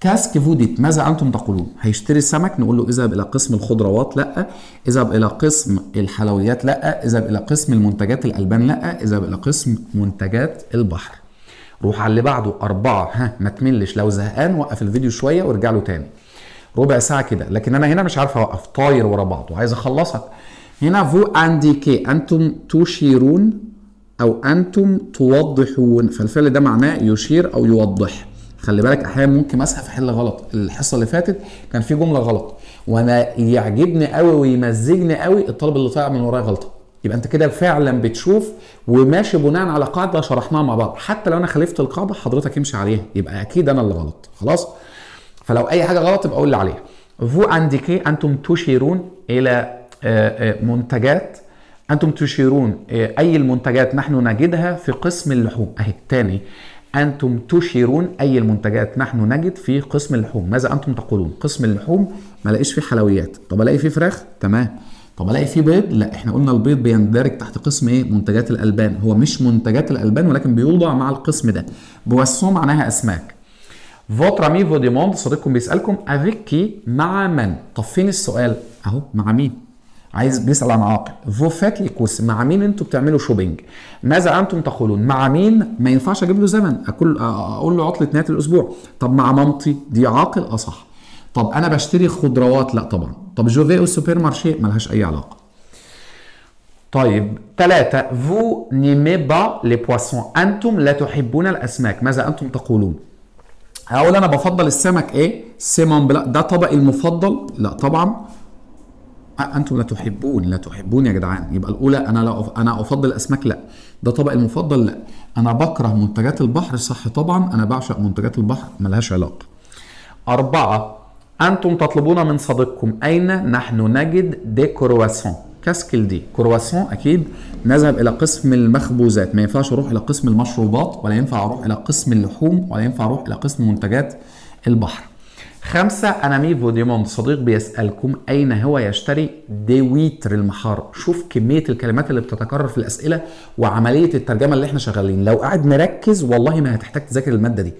كاسك فوديت ماذا انتم تقولون هيشتري السمك نقول له اذهب الى قسم الخضروات لا اذهب الى قسم الحلويات لا اذهب الى قسم المنتجات الالبان لا اذهب الى قسم منتجات البحر روح على اللي بعده أربعة ها ما تملش لو زهقان وقف الفيديو شوية وارجع له تاني ربع ساعة كده لكن أنا هنا مش عارف أوقف طاير ورا بعضه عايز أخلصك هنا فو أنديكي أنتم تشيرون أو أنتم توضحون فالفعل ده معناه يشير أو يوضح خلي بالك احيانا ممكن مسح في حل غلط الحصه اللي فاتت كان في جمله غلط وانا يعجبني قوي ويمزجني قوي الطالب اللي طالع من ورايا غلطه يبقى انت كده فعلا بتشوف وماشي بناء على قاعده شرحناها مع بعض حتى لو انا خالفت القاعده حضرتك امشي عليها يبقى اكيد انا اللي غلط خلاص فلو اي حاجه غلط يبقى قول لي عليها فو انديكي انتم تشيرون الى آه، آه، منتجات انتم تشيرون آه، اي المنتجات نحن نجدها في قسم اللحوم اهي تاني انتم تشيرون اي المنتجات نحن نجد في قسم اللحوم ماذا انتم تقولون قسم اللحوم ما الاقيش فيه حلويات طب الاقي فيه فراخ تمام طب الاقي فيه بيض لا احنا قلنا البيض بيندرج تحت قسم ايه منتجات الالبان هو مش منتجات الالبان ولكن بيوضع مع القسم ده بوسو معناها اسماك فوتر امي موند صديقكم بيسالكم افيكي مع من طب فين السؤال اهو مع مين عايز بيسال عن عاقل فو فات كوس مع مين انتوا بتعملوا شوبينج ماذا انتم تقولون مع مين ما ينفعش اجيب له زمن اقول اقول له عطله نهايه الاسبوع طب مع مامتي دي عاقل اصح طب انا بشتري خضروات لا طبعا طب جوفي او سوبر مارشي مالهاش اي علاقه طيب ثلاثة فو نيمي با لي بواسون أنتم لا تحبون الأسماك ماذا أنتم تقولون؟ هقول أنا بفضل السمك إيه؟ سيمون بلا ده طبقي المفضل؟ لا طبعا أنتم لا تحبون لا تحبون يا جدعان يبقى الأولى أنا لا أف... أنا أفضل الأسماك لا ده طبقي المفضل لا أنا بكره منتجات البحر صح طبعا أنا بعشق منتجات البحر ملهاش علاقة أربعة أنتم تطلبون من صديقكم أين نحن نجد دي كرواسون كاسكل دي كرواسون أكيد نذهب إلى قسم المخبوزات ما ينفعش أروح إلى قسم المشروبات ولا ينفع أروح إلى قسم اللحوم ولا ينفع أروح إلى قسم منتجات البحر خمسة أنا مي فوديمون صديق بيسألكم أين هو يشتري دي ويتر المحار شوف كمية الكلمات اللي بتتكرر في الأسئلة وعملية الترجمة اللي احنا شغالين لو قاعد مركز والله ما هتحتاج تذاكر المادة دي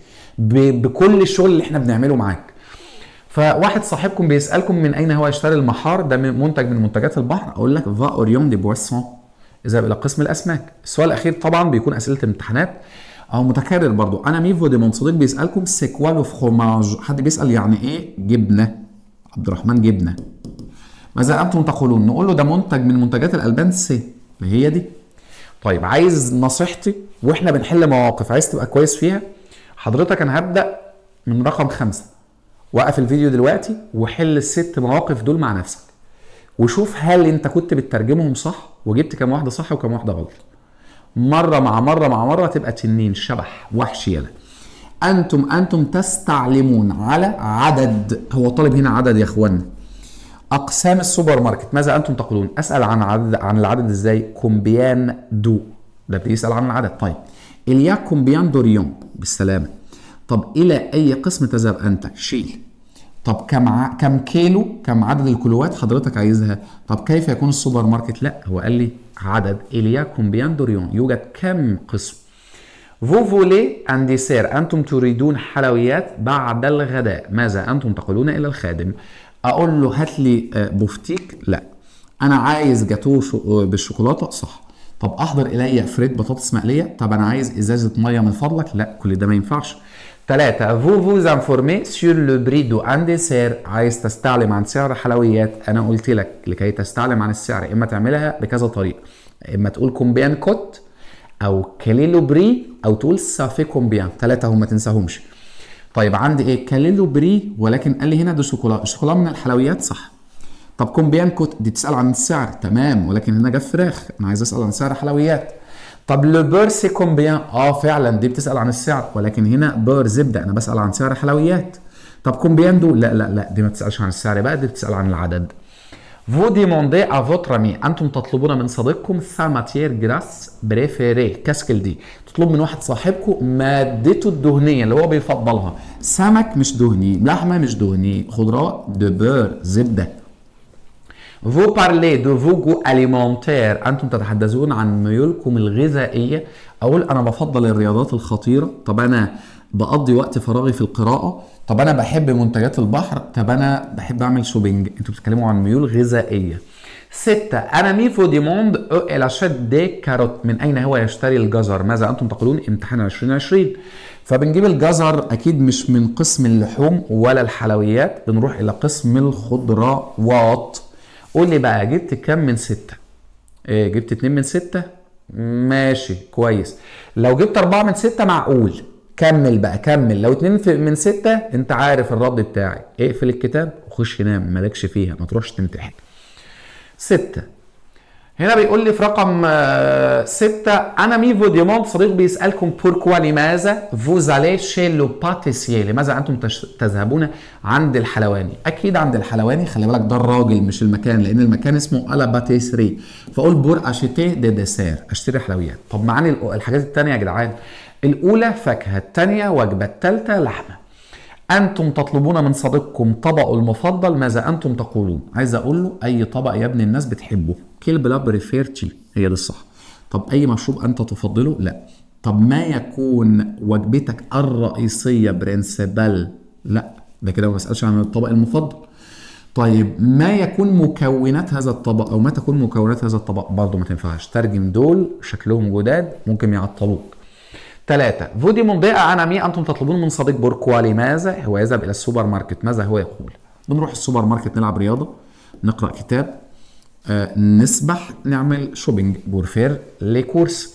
بكل الشغل اللي احنا بنعمله معاك فواحد صاحبكم بيسالكم من اين هو يشتري المحار ده من منتج من منتجات البحر اقول لك فا اوريون دي بويسون اذا الى قسم الاسماك السؤال الاخير طبعا بيكون اسئله امتحانات او متكرر برضو انا ميفو دي منصدين بيسالكم سيكوا لو فروماج حد بيسال يعني ايه جبنه عبد الرحمن جبنه ماذا انتم تقولون نقول له ده منتج من منتجات الالبان سي اللي هي دي طيب عايز نصيحتي واحنا بنحل مواقف عايز تبقى كويس فيها حضرتك انا هبدا من رقم خمسه وقف الفيديو دلوقتي وحل الست مواقف دول مع نفسك وشوف هل انت كنت بتترجمهم صح وجبت كام واحده صح وكام واحده غلط مره مع مره مع مره تبقى تنين شبح وحش يلا انتم انتم تستعلمون على عدد هو طالب هنا عدد يا اخوانا اقسام السوبر ماركت ماذا انتم تقولون اسال عن عدد عن العدد ازاي كومبيان دو ده بيسال عن العدد طيب اليا كومبيان دوريون بالسلامه طب الى اي قسم تذهب انت شيل طب كم ع... كم كيلو كم عدد الكلوات حضرتك عايزها طب كيف يكون السوبر ماركت لا هو قال لي عدد إليا كومبيان دوريون يوجد كم قسم فو فولي ان ديسير انتم تريدون حلويات بعد الغداء ماذا انتم تقولون الى الخادم اقول له هات لي آه، بوفتيك لا انا عايز جاتوه آه، بالشوكولاته صح طب احضر الي فريد بطاطس مقليه طب انا عايز ازازه ميه من فضلك لا كل ده ما ينفعش ثلاثة فو فو زانفورمي سور لو بري دو ان ديسير عايز تستعلم عن سعر حلويات انا قلت لك لكي تستعلم عن السعر اما تعملها بكذا طريقة اما تقول كومبيان كوت او كاليلو بري او تقول سافي كومبيان ثلاثة هم ما تنساهمش طيب عندي ايه كاليلو بري ولكن قال لي هنا دو شوكولا الشوكولا من الحلويات صح طب كومبيان كوت دي تسأل عن السعر تمام ولكن هنا جاب فراخ انا عايز اسأل عن سعر حلويات طب لو بير سي كومبيان اه فعلا دي بتسال عن السعر ولكن هنا بير زبده انا بسال عن سعر حلويات طب كومبيان دو لا لا لا دي ما بتسالش عن السعر بقى دي بتسال عن العدد فو ديموندي ا فوتر امي انتم تطلبون من صديقكم سا ماتير جراس بريفيري كاسكل دي تطلب من واحد صاحبكم مادته الدهنيه اللي هو بيفضلها سمك مش دهني لحمه مش دهني خضراء دو بير زبده فو بارلي دو جو اليمونتير انتم تتحدثون عن ميولكم الغذائيه اقول انا بفضل الرياضات الخطيره طب انا بقضي وقت فراغي في القراءه طب انا بحب منتجات البحر طب انا بحب اعمل شوبينج انتوا بتتكلموا عن ميول غذائيه ستة أنا مي فو موند إلى شد دي كاروت من أين هو يشتري الجزر ماذا أنتم تقولون امتحان 2020 فبنجيب الجزر أكيد مش من قسم اللحوم ولا الحلويات بنروح إلى قسم الخضروات قول لي بقى جبت كام من ستة إيه جبت اتنين من ستة ماشي كويس لو جبت اربعة من ستة معقول كمل بقى كمل لو اتنين من ستة انت عارف الرد بتاعي اقفل الكتاب وخش نام مالكش فيها ما تروحش تمتحن ستة هنا بيقول لي في رقم 6 آه، انا مي فو ديموند صديق بيسالكم بوركوا لماذا فوزالي شيلو شي لو لماذا انتم تذهبون عند الحلواني اكيد عند الحلواني خلي بالك ده الراجل مش المكان لان المكان اسمه الا باتيسري فاقول بور اشيتي دي ديسير اشتري حلويات طب معاني الحاجات التانية يا جدعان الاولى فاكهه التانية وجبه التالتة لحمه أنتم تطلبون من صديقكم طبقه المفضل ماذا أنتم تقولون؟ عايز أقول له أي طبق يا ابن الناس بتحبه كلب لا بريفير هي دي الصح طب أي مشروب أنت تفضله؟ لا طب ما يكون وجبتك الرئيسية برنسبال؟ لا ده كده ما بسألش عن الطبق المفضل طيب ما يكون مكونات هذا الطبق او ما تكون مكونات هذا الطبق برضه ما تنفعش ترجم دول شكلهم جداد ممكن يعطلوك ثلاثة فودي مضيئة عن عمي أنتم تطلبون من صديق بوركوا لماذا؟ هو يذهب إلى السوبر ماركت ماذا هو يقول؟ بنروح السوبر ماركت نلعب رياضة نقرأ كتاب آه نسبح نعمل شوبينج بورفير لي كورس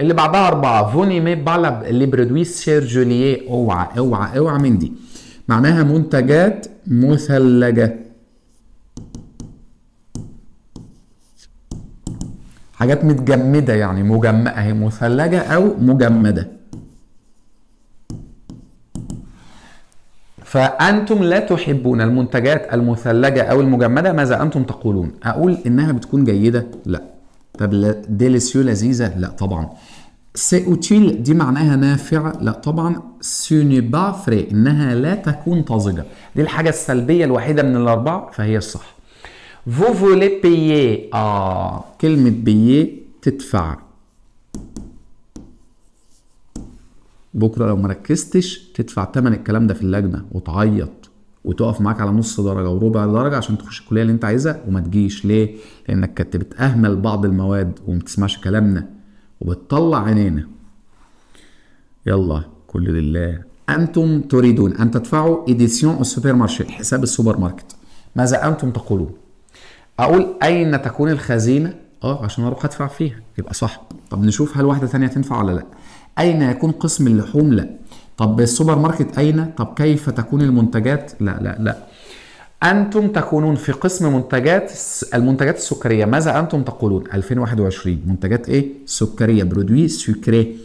اللي بعدها أربعة فوني مي برودويس شير جولييه اوعى اوعى اوعى مندي معناها منتجات مثلجة حاجات متجمده يعني مجمده هي مثلجه او مجمده فأنتم لا تحبون المنتجات المثلجة أو المجمدة ماذا أنتم تقولون؟ أقول إنها بتكون جيدة؟ لا. طب ديليسيو لذيذة؟ لا طبعا. سي اوتيل دي معناها نافعة؟ لا طبعا. ني با فري إنها لا تكون طازجة. دي الحاجة السلبية الوحيدة من الأربعة فهي الصح. Vous voulez payer. آه كلمة payer تدفع. بكرة لو مركزتش تدفع تمن الكلام ده في اللجنة وتعيط وتقف معاك على نص درجة وربع درجة عشان تخش الكلية اللي أنت عايزها وما تجيش ليه؟ لأنك كنت بتأهمل بعض المواد وما بتسمعش كلامنا وبتطلع عينينا. يلا كل لله أنتم تريدون أن تدفعوا إديسيون السوبر مارشي حساب السوبر ماركت ماذا أنتم تقولون؟ اقول اين تكون الخزينه اه عشان اروح ادفع فيها يبقى صح طب نشوف هل واحده ثانيه تنفع ولا لا اين يكون قسم اللحوم لا طب السوبر ماركت اين طب كيف تكون المنتجات لا لا لا انتم تكونون في قسم منتجات المنتجات السكريه ماذا انتم تقولون 2021 منتجات ايه سكريه برودوي سكري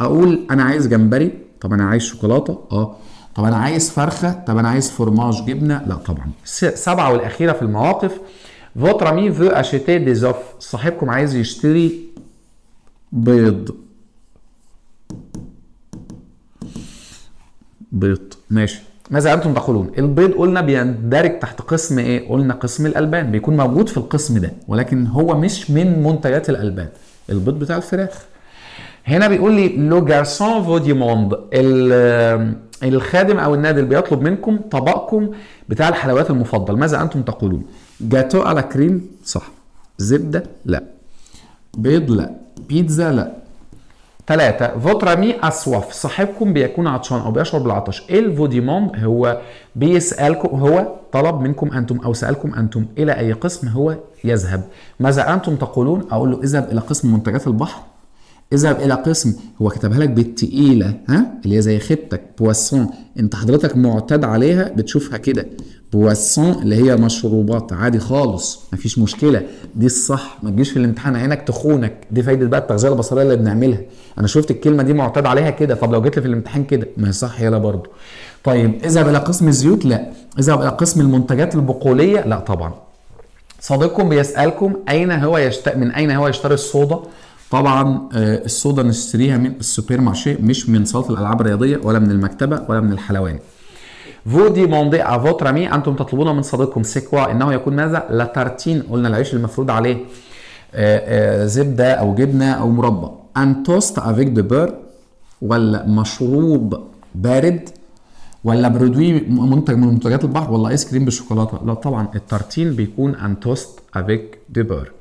اقول انا عايز جمبري طب انا عايز شوكولاته اه طب انا عايز فرخه طب انا عايز فرماج جبنه لا طبعا سبعه والاخيره في المواقف فوتر امي فو اشيتي دي زوف صاحبكم عايز يشتري بيض. بيض ماشي ماذا انتم تقولون البيض قلنا بيندرج تحت قسم ايه قلنا قسم الالبان بيكون موجود في القسم ده ولكن هو مش من منتجات الالبان البيض بتاع الفراخ هنا بيقول لي لو جارسون فو دي موند الخادم او النادل بيطلب منكم طبقكم بتاع الحلويات المفضل ماذا انتم تقولون جاتو على كريم صح زبدة لا بيض لا بيتزا لا ثلاثة مي اسواف صاحبكم بيكون عطشان أو بيشعر بالعطش ايه الفوديموند هو بيسألكم هو طلب منكم أنتم أو سألكم أنتم إلى أي قسم هو يذهب ماذا أنتم تقولون أقول له اذهب إلى قسم منتجات البحر اذهب الى قسم هو كتبها لك بالتقيله ها اللي هي زي خيبتك بواسون انت حضرتك معتاد عليها بتشوفها كده بواسون اللي هي مشروبات عادي خالص مفيش مشكله دي الصح ما تجيش في الامتحان عينك تخونك دي فايده بقى التغذيه البصريه اللي بنعملها انا شفت الكلمه دي معتاد عليها كده طب لو جيت لي في الامتحان كده ما صح يلا برضو طيب اذهب الى قسم الزيوت لا اذهب الى قسم المنتجات البقوليه لا طبعا صديقكم بيسالكم اين هو يشت... من اين هو يشتري الصودا طبعا آه، الصودا نشتريها من السوبر مارشي مش من صاله الالعاب الرياضيه ولا من المكتبه ولا من الحلواني فو ديموندي ا فوتر امي انتم تطلبون من صديقكم سيكوا انه يكون ماذا؟ لا تارتين قلنا العيش المفروض عليه زبده او جبنه او مربى ان توست افيك دو بير ولا مشروب بارد ولا برودوي منتج من منتجات البحر ولا ايس كريم بالشوكولاته لا طبعا التارتين بيكون ان توست افيك دو بير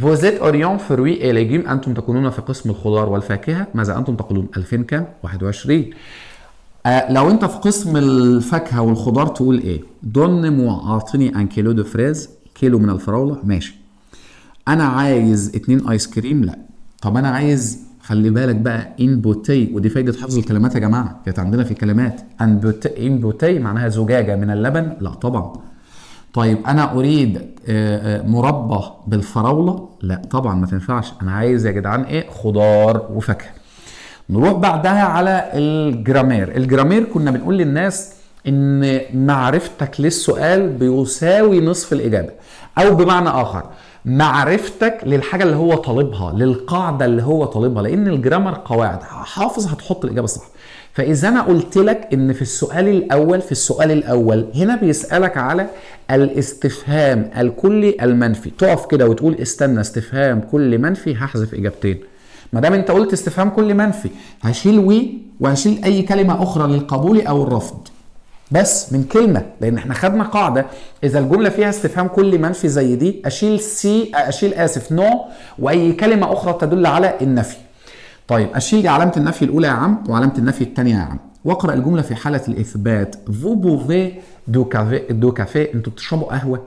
فوزيت اوريون فروي اي انتم تكونون في قسم الخضار والفاكهه ماذا انتم تقولون 2000 كام 21 آه، لو انت في قسم الفاكهه والخضار تقول ايه دون مو اعطيني ان كيلو دو فريز كيلو من الفراوله ماشي انا عايز اتنين ايس كريم لا طب انا عايز خلي بالك بقى ان بوتي ودي فايده حفظ الكلمات يا جماعه كانت عندنا في الكلمات ان بوتي ان بوتي معناها زجاجه من اللبن لا طبعا طيب انا اريد آه، آه، مربى بالفراوله لا طبعا ما تنفعش انا عايز يا جدعان ايه خضار وفاكهه نروح بعدها على الجرامير الجرامير كنا بنقول للناس ان معرفتك للسؤال بيساوي نصف الاجابه او بمعنى اخر معرفتك للحاجه اللي هو طالبها للقاعده اللي هو طالبها لان الجرامر قواعد حافظ هتحط الاجابه صح فاذا انا قلت لك ان في السؤال الاول في السؤال الاول هنا بيسالك على الاستفهام الكلي المنفي تقف كده وتقول استنى استفهام كلي منفي هحذف اجابتين ما دام انت قلت استفهام كل منفي هشيل وي وهشيل اي كلمه اخرى للقبول او الرفض بس من كلمه لان احنا خدنا قاعده اذا الجمله فيها استفهام كل منفي زي دي اشيل سي اشيل اسف نو واي كلمه اخرى تدل على النفي طيب اشيل علامه النفي الاولى يا عم وعلامه النفي الثانيه يا عم واقرا الجمله في حاله الاثبات فو بوفي دو كافي دو كافي انتوا بتشربوا قهوه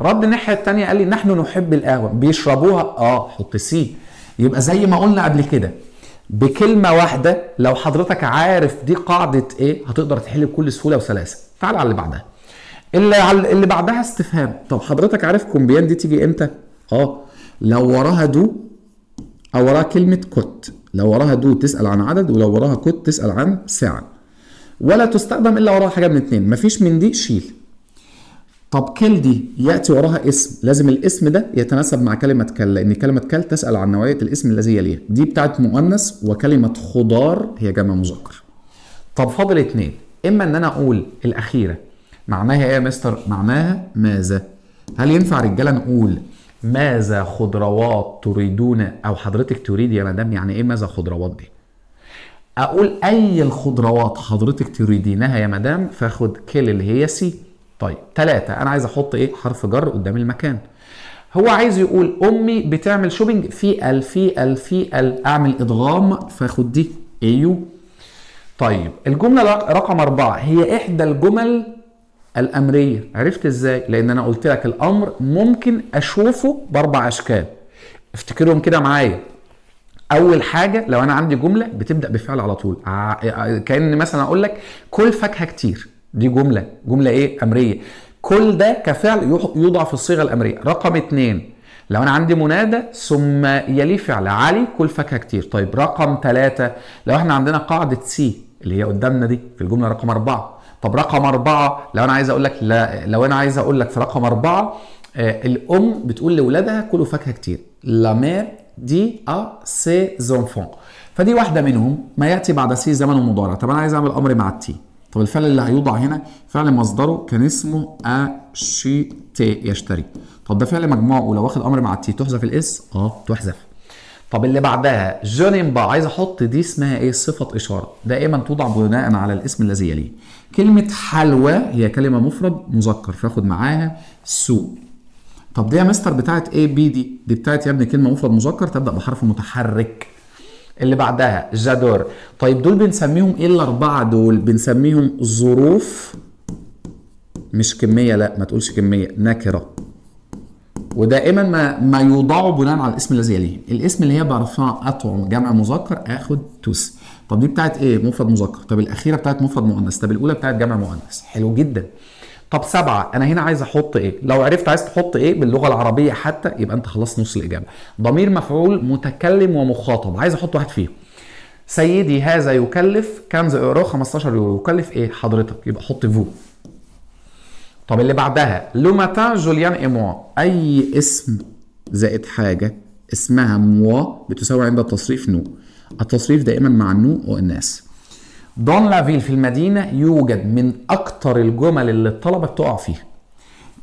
رد الناحيه الثانيه قال لي نحن نحب القهوه بيشربوها اه حط سي يبقى زي ما قلنا قبل كده بكلمة واحدة لو حضرتك عارف دي قاعدة ايه هتقدر تحل بكل سهولة وسلاسة تعال على اللي بعدها اللي, على اللي بعدها استفهام طب حضرتك عارف كومبيان دي تيجي امتى اه لو وراها دو او وراها كلمة كت لو وراها دو تسأل عن عدد ولو وراها كت تسأل عن ساعة ولا تستخدم الا وراها حاجة من اتنين مفيش من دي شيل طب كل دي ياتي وراها اسم لازم الاسم ده يتناسب مع كلمه كل لان كلمه كل تسال عن نوعيه الاسم الذي يليها دي بتاعت مؤنث وكلمه خضار هي جمع مذكر طب فاضل اتنين اما ان انا اقول الاخيره معناها ايه يا مستر معناها ماذا هل ينفع رجاله نقول ماذا خضروات تريدون او حضرتك تريد يا مدام يعني ايه ماذا خضروات دي اقول اي الخضروات حضرتك تريدينها يا مدام فاخد كل اللي هي سي طيب ثلاثة أنا عايز أحط إيه حرف جر قدام المكان هو عايز يقول أمي بتعمل شوبينج في ال في ال في ال أعمل إدغام فاخد دي أيو طيب الجملة رقم أربعة هي إحدى الجمل الأمرية عرفت إزاي؟ لأن أنا قلت لك الأمر ممكن أشوفه بأربع أشكال افتكرهم كده معايا اول حاجه لو انا عندي جمله بتبدا بفعل على طول كان مثلا اقول لك كل فاكهه كتير دي جمله جمله ايه امريه كل ده كفعل يوضع في الصيغه الامريه رقم اتنين لو انا عندي منادى ثم يليه فعل علي كل فاكهه كتير طيب رقم ثلاثة لو احنا عندنا قاعده سي اللي هي قدامنا دي في الجمله رقم أربعة طب رقم أربعة لو انا عايز اقول لك لا لو انا عايز اقول لك في رقم أربعة آه الام بتقول لاولادها كلوا فاكهه كتير لا مير دي ا سي زونفون فدي واحده منهم ما ياتي بعد سي زمن مضارع طب انا عايز اعمل امر مع التي طب الفعل اللي هيوضع هنا فعل مصدره كان اسمه اشتي يشتري طب ده فعل مجموعه اولى واخد امر مع تي تحذف الاس اه تحذف طب اللي بعدها جونين با عايز احط دي اسمها ايه صفه اشاره دائما توضع بناء على الاسم الذي يليه كلمه حلوى هي كلمه مفرد مذكر فاخد معاها سو طب دي يا مستر بتاعت اي بي دي دي بتاعت يا ابني كلمه مفرد مذكر تبدا بحرف متحرك اللي بعدها جدر طيب دول بنسميهم ايه الاربعه دول بنسميهم ظروف مش كميه لا ما تقولش كميه نكره ودائما ما ما يوضعوا بناء على الاسم الذي يليه الاسم اللي هي بعرفها اطعم جمع مذكر اخد توس طب دي بتاعت ايه مفرد مذكر طب الاخيره بتاعت مفرد مؤنث طب الاولى بتاعت جمع مؤنث حلو جدا طب سبعه انا هنا عايز احط ايه؟ لو عرفت عايز تحط ايه باللغه العربيه حتى يبقى انت خلصت نص الاجابه. ضمير مفعول متكلم ومخاطب عايز احط واحد فيهم. سيدي هذا يكلف كنز يورو 15 يورو يكلف ايه حضرتك يبقى حط فو طب اللي بعدها لو ماتان جوليان اي موا اي اسم زائد حاجه اسمها موا بتساوي عند التصريف نو التصريف دائما مع النو والناس دون لافيل في المدينة يوجد من أكثر الجمل اللي الطلبة بتقع فيها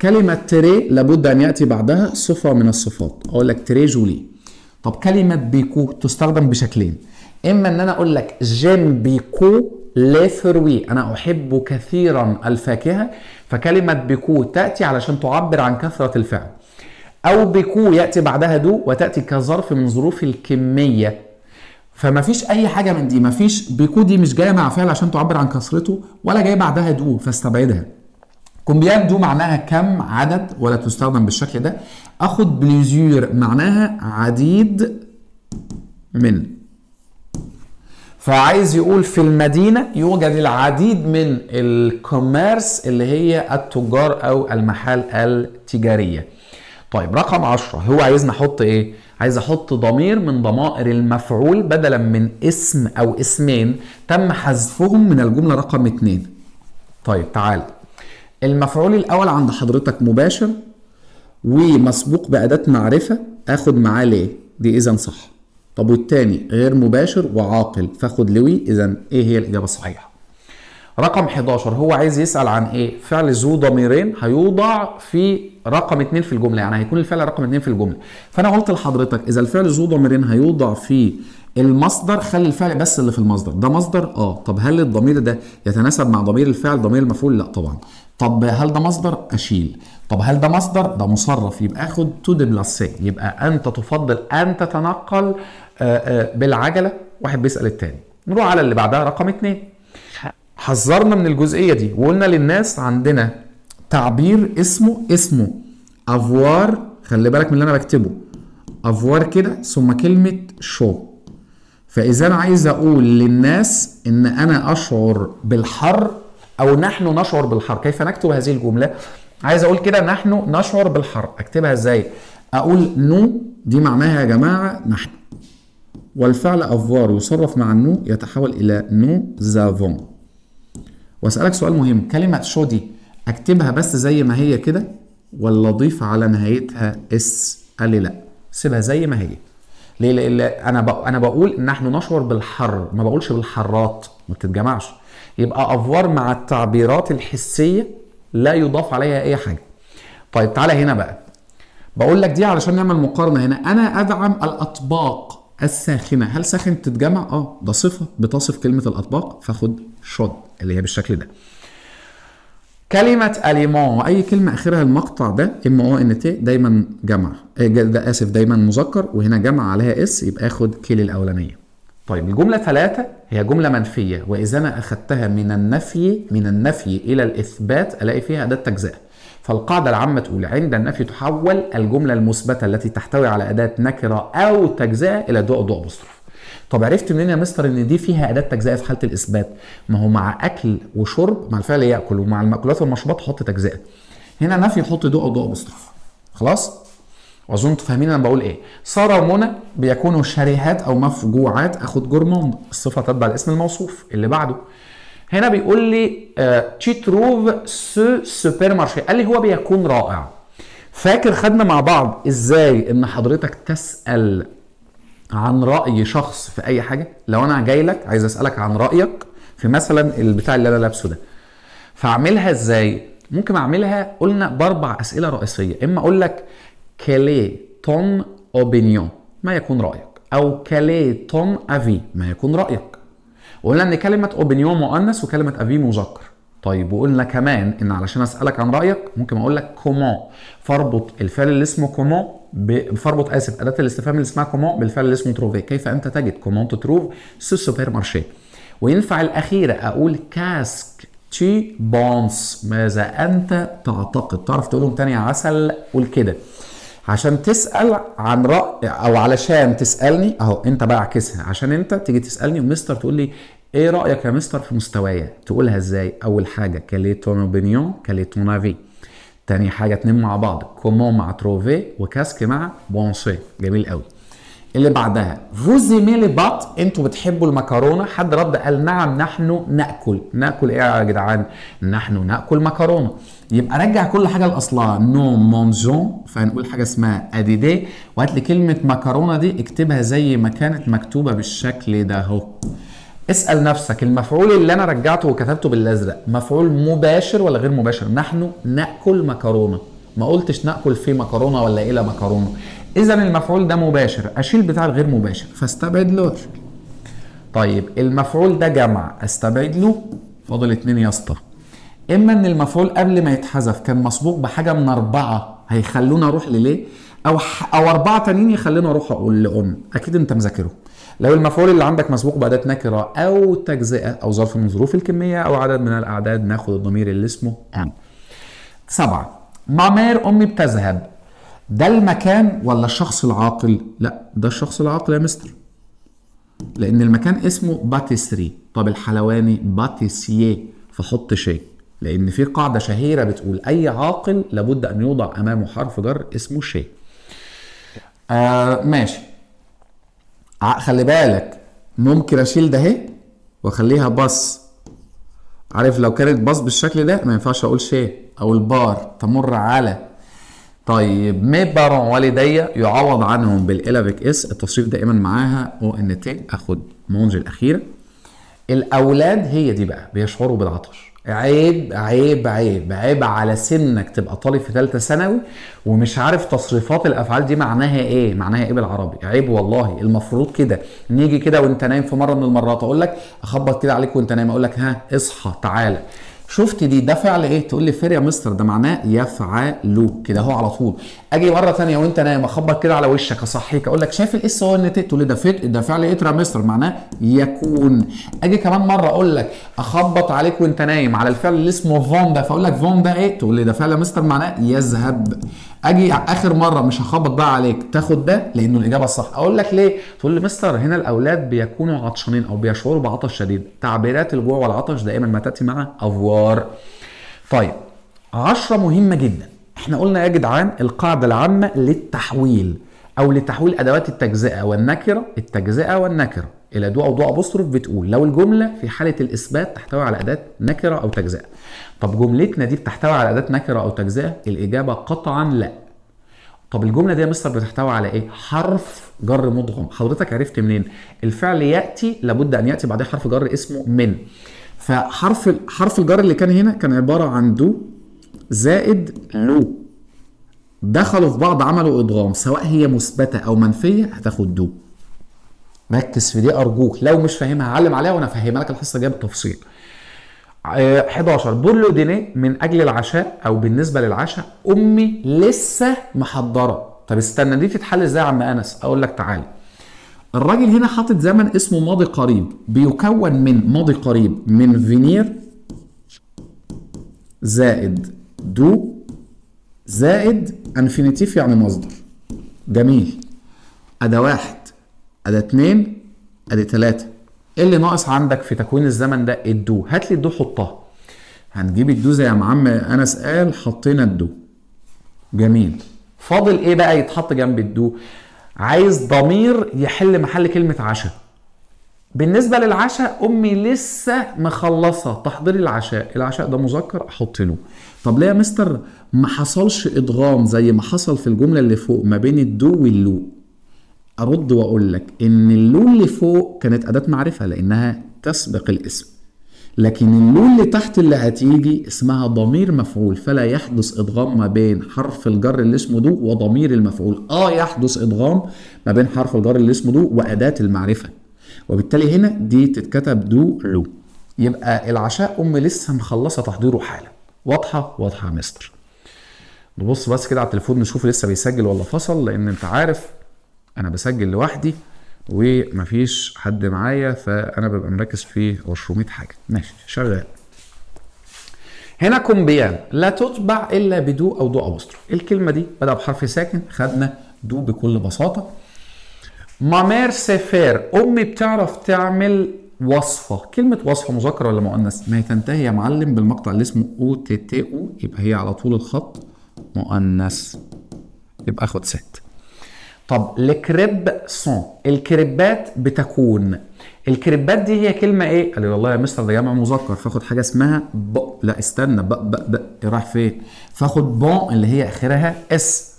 كلمة تري لابد أن يأتي بعدها صفة من الصفات أقول لك تري جولي طب كلمة بيكو تستخدم بشكلين إما إن أنا أقول لك جيم بيكو لفروي أنا أحب كثيرا الفاكهة فكلمة بيكو تأتي علشان تعبر عن كثرة الفعل أو بيكو يأتي بعدها دو وتأتي كظرف من ظروف الكمية فما فيش اي حاجه من دي ما فيش بيكو دي مش جايه مع فعل عشان تعبر عن كثرته ولا جايه بعدها دو فاستبعدها كومبيان دو معناها كم عدد ولا تستخدم بالشكل ده اخد بليزيور معناها عديد من فعايز يقول في المدينه يوجد العديد من الكوميرس اللي هي التجار او المحال التجاريه طيب رقم 10 هو عايزنا نحط ايه عايز احط ضمير من ضمائر المفعول بدلا من اسم او اسمين تم حذفهم من الجمله رقم اتنين طيب تعال المفعول الاول عند حضرتك مباشر ومسبوق باداه معرفه اخد معاه ليه دي اذا صح طب والتاني غير مباشر وعاقل فاخد لوي اذا ايه هي الاجابه الصحيحه رقم 11 هو عايز يسال عن ايه فعل ذو ضميرين هيوضع في رقم 2 في الجمله يعني هيكون الفعل رقم 2 في الجمله فانا قلت لحضرتك اذا الفعل ذو ضميرين هيوضع في المصدر خلي الفعل بس اللي في المصدر ده مصدر اه طب هل الضمير ده يتناسب مع ضمير الفعل ضمير المفعول لا طبعا طب هل ده مصدر اشيل طب هل ده مصدر ده مصرف يبقى اخد تو دي بلاسيه يبقى انت تفضل ان تتنقل آه، آه، بالعجله واحد بيسال الثاني نروح على اللي بعدها رقم 2 حذرنا من الجزئيه دي وقلنا للناس عندنا تعبير اسمه اسمه افوار خلي بالك من اللي انا بكتبه افوار كده ثم كلمه شو فاذا انا عايز اقول للناس ان انا اشعر بالحر او نحن نشعر بالحر كيف نكتب هذه الجمله عايز اقول كده نحن نشعر بالحر اكتبها ازاي اقول نو دي معناها يا جماعه نحن والفعل افوار يصرف مع النو يتحول الى نو زافون واسالك سؤال مهم كلمه شو دي اكتبها بس زي ما هي كده ولا اضيف على نهايتها اس قال لي لا سيبها زي ما هي ليه لان انا انا بقول نحن نشعر بالحر ما بقولش بالحرات ما بتتجمعش يبقى افوار مع التعبيرات الحسيه لا يضاف عليها اي حاجه طيب تعالى هنا بقى بقول لك دي علشان نعمل مقارنه هنا انا ادعم الاطباق الساخنه هل ساخن تتجمع اه ده صفه بتصف كلمه الاطباق فخد شد اللي هي بالشكل ده كلمة أليمون أي كلمة آخرها المقطع ده ام او ان تي دايما جمع إيه، ده آسف دايما مذكر وهنا جمع عليها اس يبقى آخد كيل الأولانية. طيب الجملة ثلاثة هي جملة منفية وإذا أنا أخدتها من النفي من النفي إلى الإثبات ألاقي فيها أداة تجزئة. فالقاعدة العامة تقول عند النفي تحول الجملة المثبتة التي تحتوي على أداة نكرة أو تجزئة إلى ضوء ضوء بصر طب عرفت منين يا مستر ان دي فيها اداه تجزئه في حاله الاثبات ما هو مع اكل وشرب مع الفعل ياكل ومع المأكولات والمشروبات حط تجزئه هنا نفي حط ضوء او ضوء مصطفى. خلاص واظن فاهمين انا بقول ايه ساره ومنى بيكونوا شريهات او مفجوعات اخد جرمهم الصفه تتبع الاسم الموصوف اللي بعده هنا بيقول لي تي تروف سو سوبر مارشي قال لي هو بيكون رائع فاكر خدنا مع بعض ازاي ان حضرتك تسال عن راي شخص في اي حاجه لو انا جاي لك عايز اسالك عن رايك في مثلا البتاع اللي انا لابسه ده فاعملها ازاي ممكن اعملها قلنا باربع اسئله رئيسيه اما اقول لك كالي تون اوبينيون ما يكون رايك او كالي تون افي ما يكون رايك وقلنا ان كلمه اوبينيون مؤنث وكلمه افي مذكر طيب وقلنا كمان ان علشان اسالك عن رايك ممكن اقول لك كومون فاربط الفعل اللي اسمه كومون فاربط اسف اداه الاستفهام اللي اسمها كومون بالفعل اللي اسمه تروفي كيف انت تجد كومون تروف سو سوبر مارشي وينفع الاخيره اقول كاسك تي بونس ماذا انت تعتقد تعرف تقولهم تاني يا عسل قول كده عشان تسال عن راي او علشان تسالني اهو انت بقى عكسها عشان انت تيجي تسالني ومستر تقول لي ايه رايك يا مستر في مستوايا تقولها ازاي اول حاجه كالي تون اوبينيون كالي تون افي تاني حاجه اتنين مع بعض كومون مع تروفي وكاسك مع بونسي جميل قوي اللي بعدها فوزي ميلي بات انتوا بتحبوا المكرونه حد رد قال نعم نحن ناكل ناكل ايه يا جدعان نحن ناكل مكرونه يبقى رجع كل حاجه لاصلها نو مونجون فهنقول حاجه اسمها اديدي وهات لي كلمه مكرونه دي اكتبها زي ما كانت مكتوبه بالشكل ده اهو اسال نفسك المفعول اللي انا رجعته وكتبته بالازرق مفعول مباشر ولا غير مباشر نحن ناكل مكرونه ما قلتش ناكل في مكرونه ولا الى مكرونه اذا المفعول ده مباشر اشيل بتاع الغير مباشر فاستبعد له طيب المفعول ده جمع استبعد له فاضل اتنين يا اسطى اما ان المفعول قبل ما يتحذف كان مسبوق بحاجه من اربعه هيخلونا اروح لليه او او اربعه تانيين يخلينا اروح اقول لام اكيد انت مذاكره لو المفعول اللي عندك مسبوق بأداة نكرة أو تجزئة أو ظرف من ظروف الكمية أو عدد من الأعداد ناخد الضمير اللي اسمه أن. سبعة معمار أمي بتذهب ده المكان ولا الشخص العاقل؟ لا ده الشخص العاقل يا مستر لأن المكان اسمه باتيسري طب الحلواني باتيسيه فحط شيء لأن في قاعدة شهيرة بتقول أي عاقل لابد أن يوضع أمامه حرف جر اسمه شيء آه ماشي خلي بالك ممكن اشيل ده اهي واخليها باص عارف لو كانت باص بالشكل ده ما ينفعش اقول شيء او البار تمر على طيب مي بارون والدي يعوض عنهم بالالابيك اس التصريف دائما معاها او ان تي اخد مونج الاخيره الاولاد هي دي بقى بيشعروا بالعطش عيب عيب عيب عيب على سنك تبقى طالب في ثالثه ثانوي ومش عارف تصريفات الافعال دي معناها ايه معناها ايه بالعربي عيب والله المفروض كده نيجي كده وانت نايم في مره من المرات اقول لك اخبط كده عليك وانت نايم اقول لك ها اصحى تعالى شفت دي ده فعل ايه تقول لي فير يا مستر ده معناه يفعلوا كده اهو على طول اجي مره ثانيه وانت نايم اخبط كده على وشك اصحيك اقول لك شايف الاس هو ان تقول لي ده فيت ده فعل ايه يا مستر معناه يكون اجي كمان مره اقول لك اخبط عليك وانت نايم على الفعل اللي اسمه فون ده فاقول لك فون ده ايه تقول لي ده فعل يا مستر معناه يذهب اجي اخر مره مش هخبط بقى عليك تاخد ده لانه الاجابه الصح اقول لك ليه تقول لي مستر هنا الاولاد بيكونوا عطشانين او بيشعروا بعطش شديد تعبيرات الجوع والعطش دائما ما تاتي مع افوار الدولار طيب عشرة مهمة جدا احنا قلنا يا جدعان القاعدة العامة للتحويل او لتحويل ادوات التجزئة والنكرة التجزئة والنكرة الى دو او دو ابوستروف بتقول لو الجملة في حالة الاثبات تحتوي على اداة نكرة او تجزئة طب جملتنا دي بتحتوي على اداة نكرة او تجزئة الاجابة قطعا لا طب الجملة دي يا مستر بتحتوي على ايه؟ حرف جر مضغم، حضرتك عرفت منين؟ الفعل يأتي لابد أن يأتي بعديه حرف جر اسمه من. فحرف حرف الجر اللي كان هنا كان عباره عن دو زائد لو دخلوا في بعض عملوا ادغام سواء هي مثبته او منفيه هتاخد دو ركز في دي ارجوك لو مش فاهمها هعلم عليها وانا افهمها لك الحصه الجايه بالتفصيل 11 آه، بولو ديني من اجل العشاء او بالنسبه للعشاء امي لسه محضره طب استنى دي تتحل ازاي يا عم انس اقول لك تعالى الراجل هنا حاطط زمن اسمه ماضي قريب بيكون من ماضي قريب من فينير زائد دو زائد انفينيتيف يعني مصدر جميل أدا واحد أدا اتنين أدا تلاتة إيه اللي ناقص عندك في تكوين الزمن ده الدو هات لي الدو حطها هنجيب الدو زي ما عم أنس قال حطينا الدو جميل فاضل إيه بقى يتحط جنب الدو عايز ضمير يحل محل كلمه عشاء بالنسبه للعشاء امي لسه مخلصه تحضير العشاء العشاء ده مذكر احط له طب ليه يا مستر ما حصلش ادغام زي ما حصل في الجمله اللي فوق ما بين الدو واللو ارد واقول لك ان اللو اللي فوق كانت اداه معرفه لانها تسبق الاسم لكن اللون اللي تحت اللي هتيجي اسمها ضمير مفعول فلا يحدث ادغام ما بين حرف الجر اللي اسمه دو وضمير المفعول اه يحدث ادغام ما بين حرف الجر اللي اسمه دو واداه المعرفه وبالتالي هنا دي تتكتب دو لو يبقى العشاء ام لسه مخلصه تحضيره حالا واضحه واضحه يا مستر نبص بس كده على التليفون نشوف لسه بيسجل ولا فصل لان انت عارف انا بسجل لوحدي ومفيش حد معايا فانا ببقى مركز في 400 حاجه ماشي شغال هنا كومبيان لا تتبع الا بدو او دو ابوستروف الكلمه دي بدا بحرف ساكن خدنا دو بكل بساطه مامير سفير امي بتعرف تعمل وصفه كلمه وصفه مذكرة ولا مؤنث ما هي تنتهي يا معلم بالمقطع اللي اسمه او تي تي او يبقى هي على طول الخط مؤنث يبقى اخد ست طب الكريب سون الكريبات بتكون الكريبات دي هي كلمه ايه قال لي والله يا مستر ده جمع مذكر فاخد حاجه اسمها ب لا استنى ب ب ب رايح فين فاخد بون اللي هي اخرها اس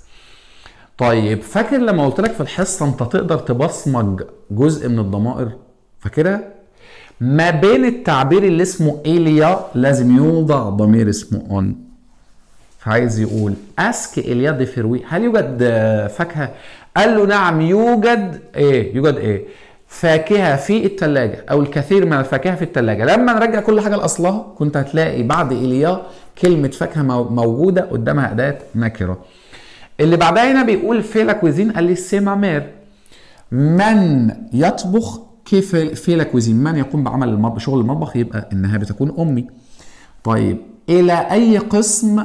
طيب فاكر لما قلت لك في الحصه انت تقدر تبصمج جزء من الضمائر فاكرها ما بين التعبير اللي اسمه ايليا لازم يوضع ضمير اسمه اون عايز يقول اسك دي فروي هل يوجد فاكهه قال له نعم يوجد ايه يوجد ايه فاكهه في التلاجة او الكثير من الفاكهه في التلاجة لما نرجع كل حاجه لاصلها كنت هتلاقي بعد ايليا كلمه فاكهه موجوده قدامها اداه نكره اللي بعدها هنا بيقول فيلا كويزين قال لي سيما مير من يطبخ كيف فيلا كويزين من يقوم بعمل المطبخ شغل المطبخ يبقى انها بتكون امي طيب الى اي قسم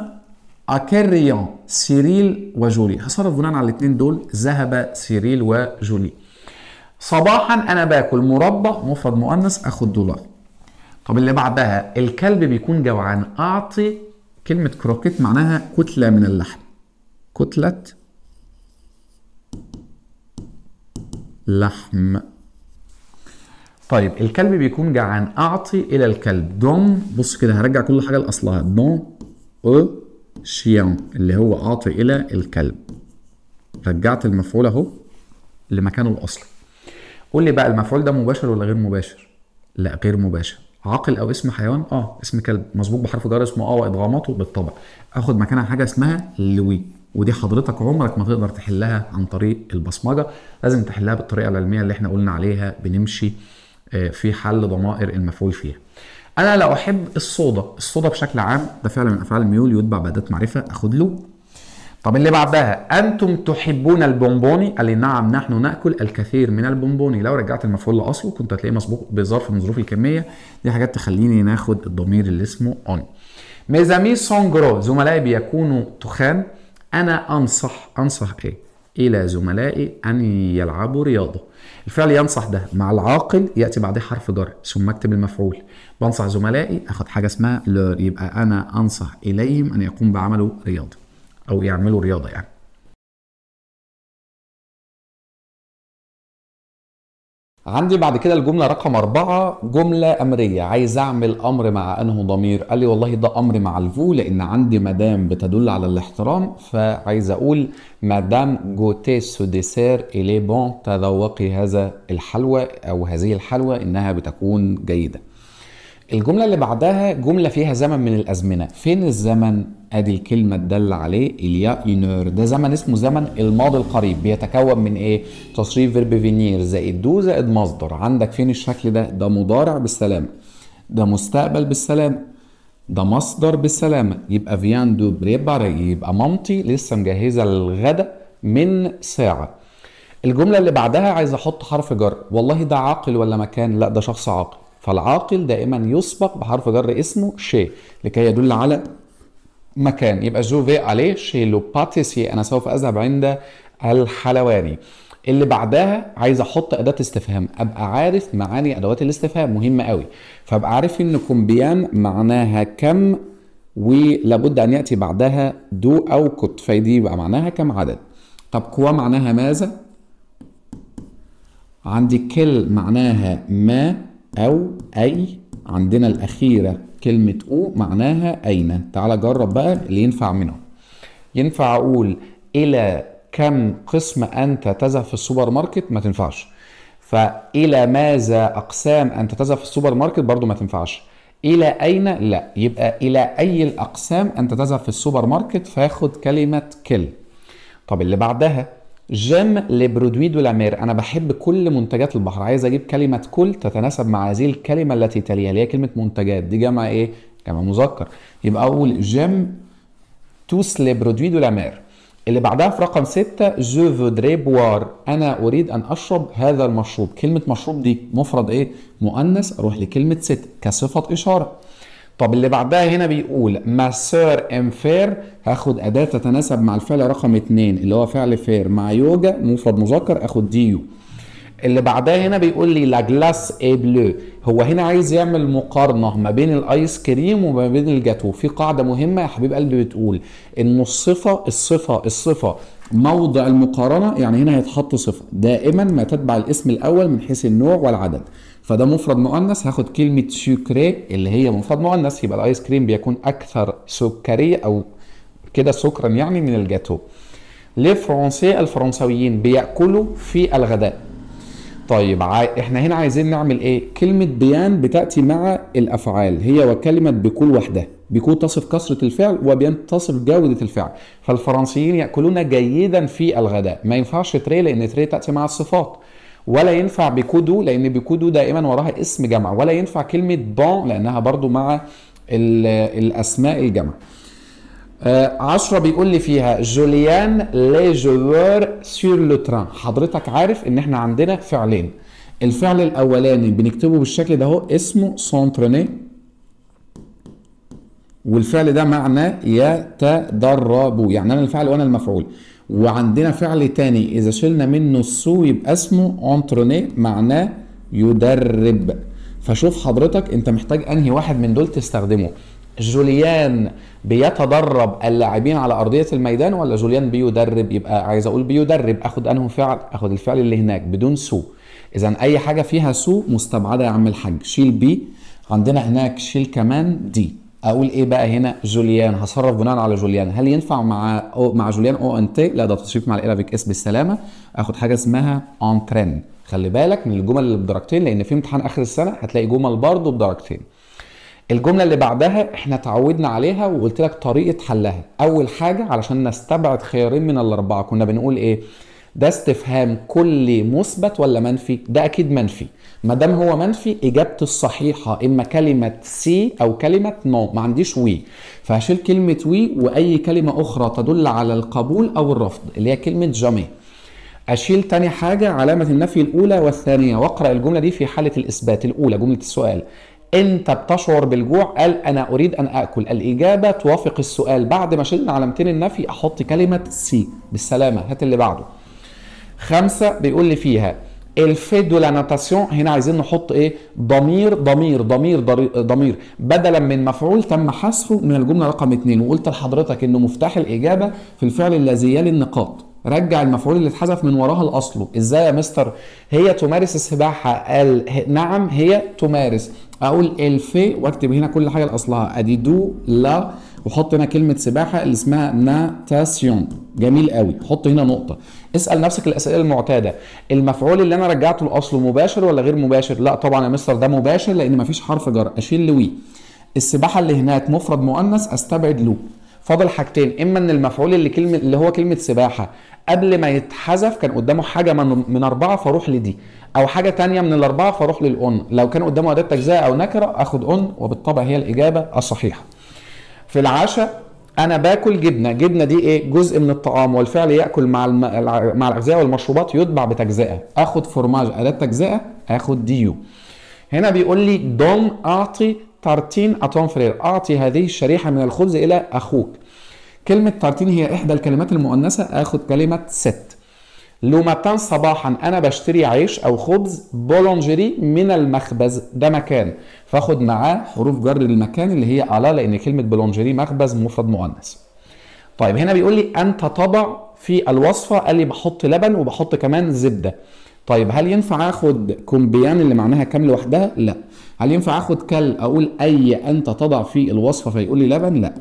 اكريون سيريل وجولي هصرف بناء على الاثنين دول ذهب سيريل وجولي صباحا انا باكل مربى مفرد مؤنث اخد دولار طب اللي بعدها الكلب بيكون جوعان اعطي كلمه كروكيت معناها كتله من اللحم كتله لحم طيب الكلب بيكون جعان اعطي الى الكلب دون بص كده هرجع كل حاجه لاصلها دون او شيان اللي هو اعطي إلى الكلب رجعت المفعول أهو لمكانه الأصلي قول لي بقى المفعول ده مباشر ولا غير مباشر؟ لا غير مباشر عاقل او اسم حيوان اه اسم كلب مظبوط بحرف جر اسمه اه وادغاماته بالطبع اخد مكانها حاجه اسمها لوي ودي حضرتك عمرك ما تقدر تحلها عن طريق البصمجه لازم تحلها بالطريقه العلميه اللي احنا قلنا عليها بنمشي آه، في حل ضمائر المفعول فيها انا لا احب الصودا الصودا بشكل عام ده فعلا من افعال الميول يتبع باداه معرفه اخد له طب اللي بعدها انتم تحبون البونبوني قال لي نعم نحن ناكل الكثير من البونبوني لو رجعت المفعول لاصله كنت هتلاقيه مسبوق بظرف من ظروف الكميه دي حاجات تخليني ناخد الضمير اللي اسمه اون ميزامي سونجرو زملائي بيكونوا تخان انا انصح انصح ايه إلى زملائي أن يلعبوا رياضة الفعل ينصح ده مع العاقل يأتي بعده حرف جر ثم أكتب المفعول بنصح زملائي أخد حاجة اسمها لير يبقى أنا أنصح إليهم أن يقوم بعمله رياضة أو يعملوا رياضة يعني عندي بعد كده الجمله رقم أربعة جمله امريه عايز اعمل امر مع انه ضمير قال لي والله ده امر مع الفو لان عندي مدام بتدل على الاحترام فعايز اقول مدام جوتي سو ديسير الي بون تذوقي هذا الحلوى او هذه الحلوى انها بتكون جيده الجمله اللي بعدها جمله فيها زمن من الازمنه فين الزمن ادي الكلمه تدل عليه اليا اينور ده زمن اسمه زمن الماضي القريب بيتكون من ايه تصريف فيرب فينير زائد دو زائد مصدر عندك فين الشكل ده ده مضارع بالسلامه ده مستقبل بالسلامه ده مصدر بالسلامه يبقى فيان دو بريبار يبقى مامتي لسه مجهزه للغدا من ساعه الجمله اللي بعدها عايز احط حرف جر والله ده عاقل ولا مكان لا ده شخص عاقل فالعاقل دائما يسبق بحرف جر اسمه شي لكي يدل على مكان يبقى جوفي عليه شي لو باتيسي انا سوف اذهب عند الحلواني اللي بعدها عايز احط اداه استفهام ابقى عارف معاني ادوات الاستفهام مهمه قوي فابقى عارف ان كومبيان معناها كم ولابد ان ياتي بعدها دو او كت فدي يبقى معناها كم عدد طب كوا معناها ماذا عندي كل معناها ما او اي عندنا الاخيره كلمة أو معناها أين تعال جرب بقى اللي ينفع منهم ينفع أقول إلى كم قسم أنت تذهب في السوبر ماركت ما تنفعش فإلى ماذا أقسام أنت تذهب في السوبر ماركت برضو ما تنفعش إلى أين لا يبقى إلى أي الأقسام أنت تذهب في السوبر ماركت فاخد كلمة كل طب اللي بعدها جيم دو لامير انا بحب كل منتجات البحر عايز اجيب كلمه كل تتناسب مع هذه الكلمه التي تليها اللي هي كلمه منتجات دي جمع ايه جمع مذكر يبقى اول جيم توس دو لامير اللي بعدها في رقم ستة جو فودري بوار انا اريد ان اشرب هذا المشروب كلمه مشروب دي مفرد ايه مؤنث اروح لكلمه ست كصفه اشاره طب اللي بعدها هنا بيقول سير ام فير هاخد اداه تتناسب مع الفعل رقم 2 اللي هو فعل فير مع يوجا مفرد مذكر اخد ديو اللي بعدها هنا بيقول لي لا جلاس اي بلو هو هنا عايز يعمل مقارنه ما بين الايس كريم وما بين الجاتو في قاعده مهمه يا حبيب قلبي بتقول ان الصفه الصفه الصفه موضع المقارنه يعني هنا هيتحط صفه دائما ما تتبع الاسم الاول من حيث النوع والعدد فده مفرد مؤنث هاخد كلمه سكري اللي هي مفرد مؤنث يبقى الايس كريم بيكون اكثر سكريه او كده سكرا يعني من الجاتو ليه فرنسي الفرنسويين بياكلوا في الغداء طيب ع... احنا هنا عايزين نعمل ايه كلمه بيان بتاتي مع الافعال هي وكلمه بكل وحدها بيكون تصف كثره الفعل وبيان تصف جوده الفعل فالفرنسيين ياكلون جيدا في الغداء ما ينفعش تري لان تري تاتي مع الصفات ولا ينفع بيكودو لان بيكودو دائما وراها اسم جمع ولا ينفع كلمه بون لانها برضو مع الاسماء الجمع آه، عشرة بيقول لي فيها جوليان لي جوور سور لو تران حضرتك عارف ان احنا عندنا فعلين الفعل الاولاني بنكتبه بالشكل ده هو اسمه سونتروني والفعل ده معناه يتدربوا يعني انا الفعل وانا المفعول وعندنا فعل تاني إذا شلنا منه السو يبقى اسمه أنتروني معناه يدرب فشوف حضرتك أنت محتاج أنهي واحد من دول تستخدمه جوليان بيتدرب اللاعبين على ارضيه الميدان ولا جوليان بيدرب يبقى عايز اقول بيدرب اخد انه فعل اخد الفعل اللي هناك بدون سو اذا اي حاجه فيها سو مستبعده يا عم الحاج شيل بي عندنا هناك شيل كمان دي اقول ايه بقى هنا جوليان هصرف بناء على جوليان هل ينفع مع أو مع جوليان او ان تي لا ده تصريف مع الايرابيك اس بالسلامه اخد حاجه اسمها اون ترين خلي بالك من الجمل اللي بدرجتين لان في امتحان اخر السنه هتلاقي جمل برضه بدرجتين الجمله اللي بعدها احنا اتعودنا عليها وقلت لك طريقه حلها اول حاجه علشان نستبعد خيارين من الاربعه كنا بنقول ايه ده استفهام كلي مثبت ولا منفي؟ ده اكيد منفي ما دام هو منفي اجابتي الصحيحه اما كلمه سي او كلمه نو ما عنديش وي فهشيل كلمه وي واي كلمه اخرى تدل على القبول او الرفض اللي هي كلمه جامي اشيل تاني حاجه علامه النفي الاولى والثانيه واقرا الجمله دي في حاله الاثبات الاولى جمله السؤال انت بتشعر بالجوع قال انا اريد ان اكل الاجابه توافق السؤال بعد ما شلنا علامتين النفي احط كلمه سي بالسلامه هات اللي بعده خمسة بيقول لي فيها الفي دو لا ناتاسيون هنا عايزين نحط ايه ضمير ضمير ضمير ضمير بدلا من مفعول تم حذفه من الجمله رقم اتنين وقلت لحضرتك انه مفتاح الاجابه في الفعل الذي يلي النقاط رجع المفعول اللي اتحذف من وراها لاصله ازاي يا مستر هي تمارس السباحه قال نعم هي تمارس اقول الفي واكتب هنا كل حاجه لاصلها ادي دو لا وحط هنا كلمه سباحه اللي اسمها ناتاسيون جميل قوي حط هنا نقطه اسال نفسك الاسئله المعتاده المفعول اللي انا رجعته لاصله مباشر ولا غير مباشر لا طبعا يا مستر ده مباشر لان مفيش حرف جر اشيل لوي السباحه اللي هناك مفرد مؤنث استبعد لو فاضل حاجتين اما ان المفعول اللي كلمه اللي هو كلمه سباحه قبل ما يتحذف كان قدامه حاجه من, من اربعه فاروح لدي او حاجه تانية من الاربعه فاروح للاون لو كان قدامه اداه تجزئه او نكره اخد اون وبالطبع هي الاجابه الصحيحه في العشاء انا باكل جبنه جبنه دي ايه جزء من الطعام والفعل ياكل مع الم... مع الاغذيه والمشروبات يتبع بتجزئه اخد فرماج اداه تجزئه اخد ديو هنا بيقول لي دون اعطي تارتين اتون فرير اعطي هذه الشريحه من الخبز الى اخوك كلمه تارتين هي احدى الكلمات المؤنثه اخد كلمه ست لو ماتان صباحا انا بشتري عيش او خبز بولونجري من المخبز ده مكان فاخد معاه حروف جر المكان اللي هي على لان كلمه بولونجري مخبز مفرد مؤنث طيب هنا بيقول لي انت طبع في الوصفه قال لي بحط لبن وبحط كمان زبده طيب هل ينفع اخد كومبيان اللي معناها كام لوحدها لا هل ينفع اخد كل اقول اي انت تضع في الوصفه فيقول لي لبن لا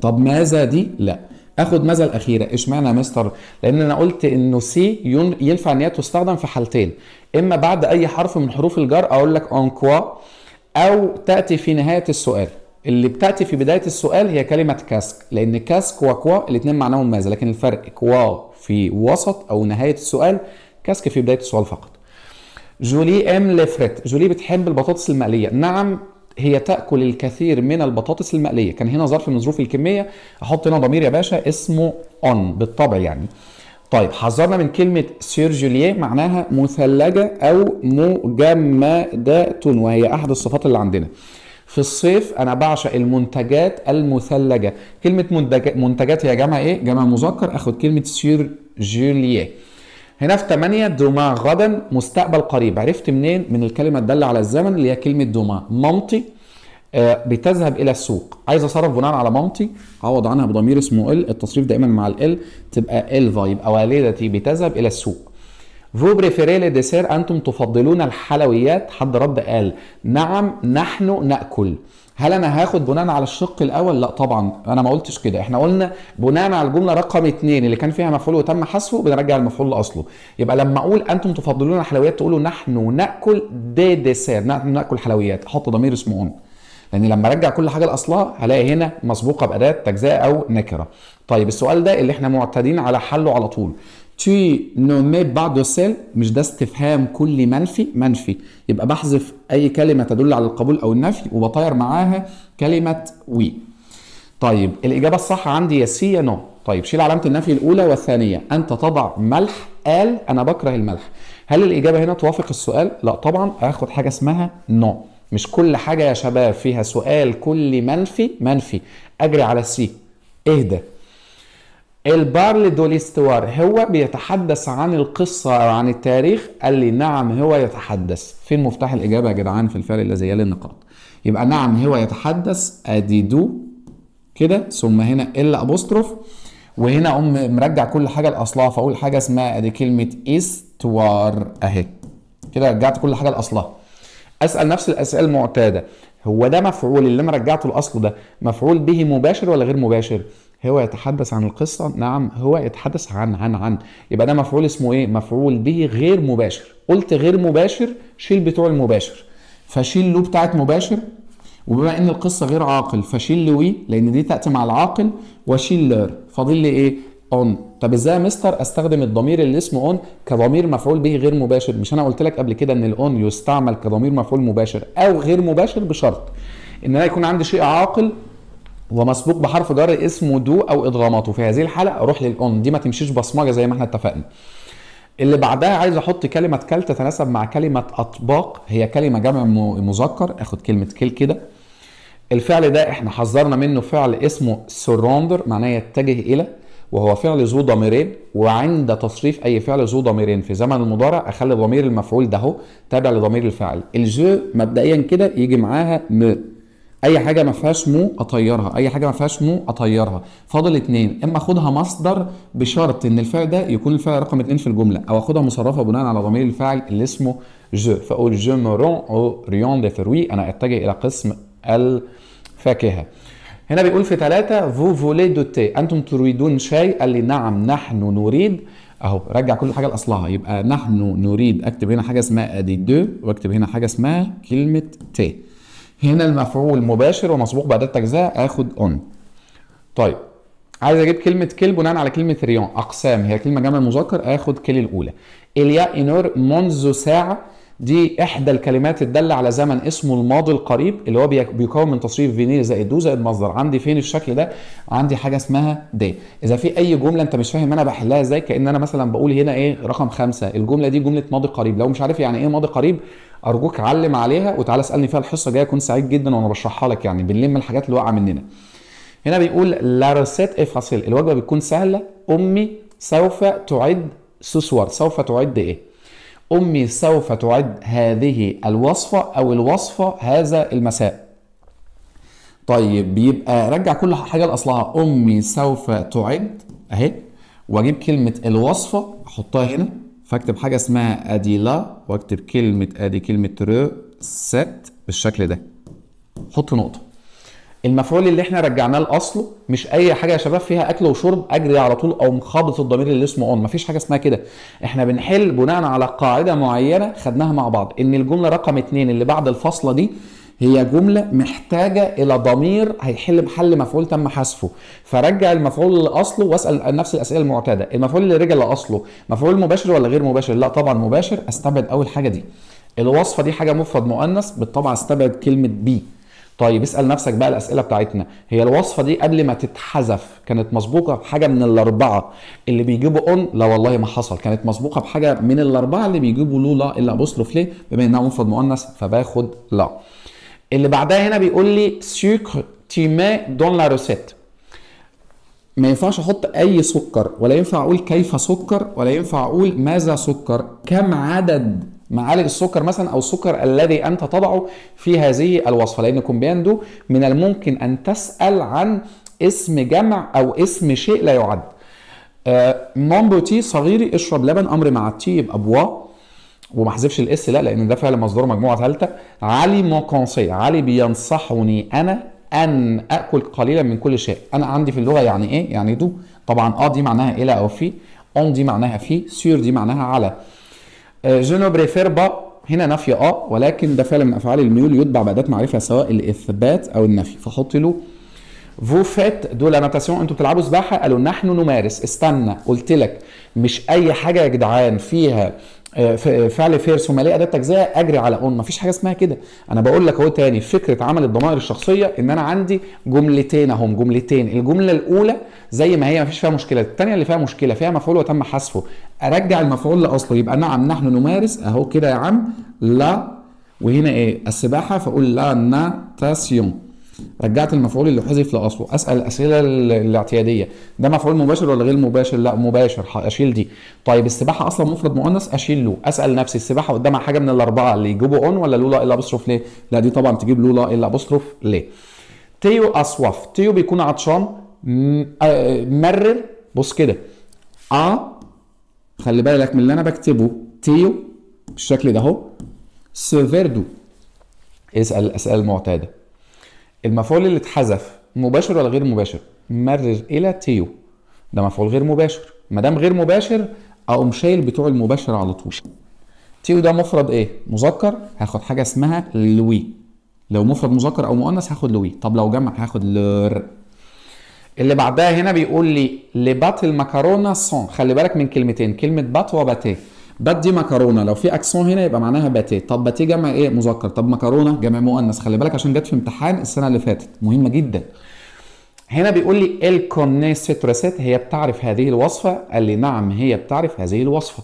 طب ماذا دي لا اخد ماذا الاخيره اشمعنى يا مستر لان انا قلت انه سي ينفع ان هي تستخدم في حالتين اما بعد اي حرف من حروف الجر اقول لك اون كوا او تاتي في نهايه السؤال اللي بتاتي في بدايه السؤال هي كلمه كاسك لان كاسك وكوا الاثنين معناهم ماذا لكن الفرق كوا في وسط او نهايه السؤال كاسك في بدايه السؤال فقط جولي ام لفريت جولي بتحب البطاطس المقليه نعم هي تاكل الكثير من البطاطس المقليه كان هنا ظرف من ظروف الكميه احط هنا ضمير يا باشا اسمه اون بالطبع يعني طيب حذرنا من كلمه سيرجوليه معناها مثلجه او مجمدة وهي احد الصفات اللي عندنا في الصيف انا بعشق المنتجات المثلجه كلمه منتجات هي جمع ايه جمع مذكر اخد كلمه سيرجوليه هنا في 8 دوما غدا مستقبل قريب عرفت منين من الكلمه الداله على الزمن اللي هي كلمه دوما مامتي آه بتذهب الى السوق عايز اصرف بناء على مامتي عوض آه، عنها بضمير اسمه ال التصريف دائما مع ال تبقى الفا يبقى والدتي بتذهب الى السوق فو بريفيري ديسير انتم تفضلون الحلويات حد رد قال نعم نحن ناكل هل انا هاخد بناء على الشق الاول لا طبعا انا ما قلتش كده احنا قلنا بناء على الجمله رقم اتنين اللي كان فيها مفعول وتم حذفه بنرجع المفعول لاصله يبقى لما اقول انتم تفضلون الحلويات تقولوا نحن ناكل دي ديسير نحن ناكل حلويات احط ضمير اسمه اون لان لما ارجع كل حاجه لاصلها هلاقي هنا مسبوقه باداه تجزئه او نكره طيب السؤال ده اللي احنا معتادين على حله على طول تي مي بعض سيل مش ده استفهام كلي منفي منفي يبقى بحذف اي كلمه تدل على القبول او النفي وبطاير معاها كلمه وي طيب الاجابه الصح عندي يا سي يا نو طيب شيل علامه النفي الاولى والثانيه انت تضع ملح قال انا بكره الملح هل الاجابه هنا توافق السؤال لا طبعا هاخد حاجه اسمها نو مش كل حاجه يا شباب فيها سؤال كلي منفي منفي اجري على السي اهدى البارل دوليستوار هو بيتحدث عن القصة أو عن التاريخ قال لي نعم هو يتحدث فين مفتاح الإجابة يا جدعان في الفعل الذي يلي النقاط يبقى نعم هو يتحدث أدي دو كده ثم هنا إلا أبوستروف وهنا أقوم مرجع كل حاجة لأصلها فأقول حاجة اسمها أدي كلمة استوار أهي كده رجعت كل حاجة لأصلها أسأل نفس الأسئلة المعتادة هو ده مفعول اللي أنا رجعته لأصله ده مفعول به مباشر ولا غير مباشر؟ هو يتحدث عن القصه نعم هو يتحدث عن عن عن يبقى ده مفعول اسمه ايه مفعول به غير مباشر قلت غير مباشر شيل بتوع المباشر فشيل له بتاعت مباشر وبما ان القصه غير عاقل فشيل وي إيه؟ لان دي تاتي مع العاقل وشيل لير فاضل لي ايه اون طب ازاي يا مستر استخدم الضمير اللي اسمه اون كضمير مفعول به غير مباشر مش انا قلت لك قبل كده ان الاون يستعمل كضمير مفعول مباشر او غير مباشر بشرط ان انا يكون عندي شيء عاقل ومسبوق بحرف جر اسمه دو او ادغاماته في هذه الحاله اروح للاون دي ما تمشيش بصمجه زي ما احنا اتفقنا اللي بعدها عايز احط كلمه كل تتناسب مع كلمه اطباق هي كلمه جمع مذكر اخد كلمه كل كده الفعل ده احنا حذرنا منه فعل اسمه سوراندر معناه يتجه الى وهو فعل ذو ضميرين وعند تصريف اي فعل ذو ضميرين في زمن المضارع اخلي ضمير المفعول ده اهو تابع لضمير الفاعل الجو مبدئيا كده يجي معاها م اي حاجه ما فيهاش مو اطيرها اي حاجه ما فيهاش مو اطيرها فاضل اتنين اما اخدها مصدر بشرط ان الفعل ده يكون الفعل رقم اتنين في الجمله او اخدها مصرفه بناء على ضمير الفاعل اللي اسمه جو فاقول جو مورون او ريون دي فروي انا اتجه الى قسم الفاكهه هنا بيقول في ثلاثة فو فولي دو تي انتم تريدون شاي قال لي نعم نحن نريد اهو رجع كل حاجه لاصلها يبقى نحن نريد اكتب هنا حاجه اسمها ادي دو واكتب هنا حاجه اسمها كلمه تي هنا المفعول مباشر ومسبوق بأداة التجزئه آخد أون طيب عايز اجيب كلمه كل بناء على كلمه ريون اقسام هي كلمه جمع مذكر اخد كل الاولى اليا انور منذ ساعه دي احدى الكلمات الداله على زمن اسمه الماضي القريب اللي هو بيكون من تصريف فينير زائد دو زائد مصدر عندي فين الشكل ده عندي حاجه اسمها دي اذا في اي جمله انت مش فاهم انا بحلها ازاي كان انا مثلا بقول هنا ايه رقم خمسة الجمله دي جمله ماضي قريب لو مش عارف يعني ايه ماضي قريب ارجوك علم عليها وتعالى اسالني فيها الحصه الجايه اكون سعيد جدا وانا بشرحها لك يعني بنلم الحاجات اللي واقعه مننا هنا بيقول لا ريسيت افاسيل إيه الوجبه بتكون سهله امي سوف تعد سوسوار سوف تعد ايه أمي سوف تعد هذه الوصفة أو الوصفة هذا المساء طيب بيبقى رجع كل حاجة لأصلها أمي سوف تعد أهي وأجيب كلمة الوصفة أحطها هنا فأكتب حاجة اسمها أدي لا وأكتب كلمة أدي كلمة رو ست بالشكل ده حط نقطة المفعول اللي احنا رجعناه لاصله مش اي حاجه يا شباب فيها اكل وشرب اجري على طول او مخابط الضمير اللي اسمه اون مفيش حاجه اسمها كده احنا بنحل بناء على قاعده معينه خدناها مع بعض ان الجمله رقم اتنين اللي بعد الفاصله دي هي جمله محتاجه الى ضمير هيحل محل مفعول تم حذفه فرجع المفعول لاصله واسال نفس الاسئله المعتاده المفعول اللي رجع لاصله مفعول مباشر ولا غير مباشر لا طبعا مباشر استبعد اول حاجه دي الوصفه دي حاجه مفرد مؤنث بالطبع استبعد كلمه بي طيب اسال نفسك بقى الاسئله بتاعتنا هي الوصفه دي قبل ما تتحذف كانت مسبوقه بحاجه من الاربعه اللي بيجيبوا اون لا والله ما حصل كانت مسبوقه بحاجه من الاربعه اللي بيجيبوا لو لا الا ابوستروف ليه بما انها مفرد مؤنث فباخد لا اللي بعدها هنا بيقول لي سكر تيما دون لا روسيت ما ينفعش احط اي سكر ولا ينفع اقول كيف سكر ولا ينفع اقول ماذا سكر كم عدد معالج السكر مثلا او السكر الذي انت تضعه في هذه الوصفه لان دو من الممكن ان تسال عن اسم جمع او اسم شيء لا يعد آه، مون تي صغيري اشرب لبن امر مع التي يبقى بوا وما احذفش الاس لا لان ده فعل مصدر مجموعه ثالثه علي مونكونسي علي بينصحني انا ان اكل قليلا من كل شيء انا عندي في اللغه يعني ايه يعني دو طبعا اه دي معناها الى او في اون دي معناها في سير دي معناها على جو نو بريفير با هنا نفي اه ولكن ده فعل من افعال الميول يتبع باداه معرفه سواء الاثبات او النفي فحط له فو فات دو لا ناتاسيون انتوا بتلعبوا سباحه قالوا نحن نمارس استنى قلت لك مش اي حاجه يا جدعان فيها آه، آه، فعل فير ليه اداه تجزئه اجري على اون مفيش حاجه اسمها كده انا بقول لك اهو تاني فكره عمل الضمائر الشخصيه ان انا عندي جملتين اهم جملتين الجمله الاولى زي ما هي مفيش فيها مشكله الثانيه اللي فيها مشكله فيها مفعول وتم حذفه ارجع المفعول لاصله يبقى نعم نحن نمارس اهو كده يا عم لا وهنا ايه السباحه فاقول لا ناتاسيون رجعت المفعول اللي حذف لاصله اسال الاسئله الاعتياديه ده مفعول مباشر ولا غير مباشر لا مباشر اشيل دي طيب السباحه اصلا مفرد مؤنث اشيل له اسال نفسي السباحه قدامها حاجه من الاربعه اللي يجيبوا اون ولا لولا الا بصرف ليه لا دي طبعا تجيب لولا الا بصرف ليه تيو اصوف تيو بيكون عطشان آه، مرر بص كده ا خلي بالك من اللي انا بكتبه تيو بالشكل ده اهو سيفيردو اسال الاسئله المعتاده المفعول اللي اتحذف مباشر ولا غير مباشر مرر الى تيو ده مفعول غير مباشر ما دام غير مباشر اقوم شايل بتوع المباشر على طول تيو ده مفرد ايه مذكر هاخد حاجه اسمها لوي لو مفرد مذكر او مؤنث هاخد لوي طب لو جمع هاخد لر اللي بعدها هنا بيقول لي لبات المكرونه سون خلي بالك من كلمتين كلمه بات وباتيه بدي مكرونه لو في اكسون هنا يبقى معناها باتيه طب باتيه جمع ايه مذكر طب مكرونه جمع مؤنث خلي بالك عشان جت في امتحان السنه اللي فاتت مهمه جدا هنا بيقول لي الكونيسترسات هي بتعرف هذه الوصفه قال لي نعم هي بتعرف هذه الوصفه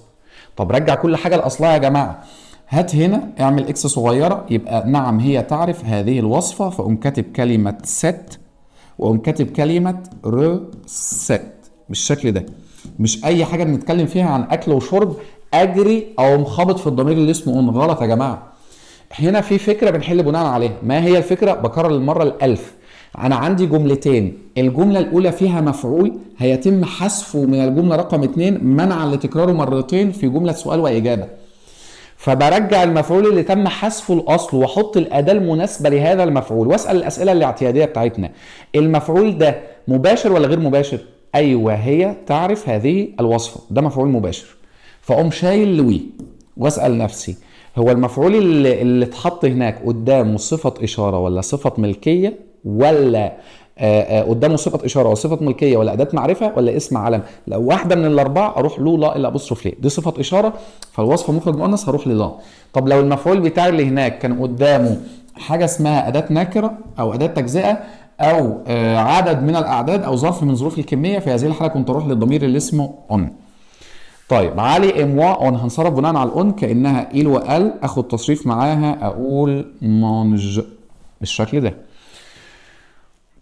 طب رجع كل حاجه لاصلها يا جماعه هات هنا اعمل اكس صغيره يبقى نعم هي تعرف هذه الوصفه فاقوم كاتب كلمه ست واقوم كاتب كلمه ريسيت بالشكل ده مش اي حاجه بنتكلم فيها عن اكل وشرب اجري او مخبط في الضمير اللي اسمه اون غلط يا جماعه هنا في فكره بنحل بناء عليها ما هي الفكره بكرر المره الالف انا عندي جملتين الجمله الاولى فيها مفعول هيتم حذفه من الجمله رقم اتنين منعا لتكراره مرتين في جمله سؤال واجابه فبرجع المفعول اللي تم حذفه الاصل واحط الاداه المناسبه لهذا المفعول واسال الاسئله الاعتياديه بتاعتنا المفعول ده مباشر ولا غير مباشر ايوه هي تعرف هذه الوصفه ده مفعول مباشر فاقوم شايل لوي واسال نفسي هو المفعول اللي, اللي اتحط هناك قدامه صفه اشاره ولا صفه ملكيه ولا آه، آه، قدامه صفه اشاره وصفة ملكيه ولا اداه معرفه ولا اسم علم لو واحده من الاربعه اروح له لا الا أبص ليه دي صفه اشاره فالوصف مخرج مؤنث هروح للا طب لو المفعول بتاعي اللي هناك كان قدامه حاجه اسمها اداه نكره او اداه تجزئه او آه، عدد من الاعداد او ظرف من ظروف الكميه في هذه الحاله كنت اروح للضمير اللي اسمه اون طيب علي اموا وانا هنصرف بناء على الاون كانها ال وال اخد تصريف معاها اقول مانج بالشكل ده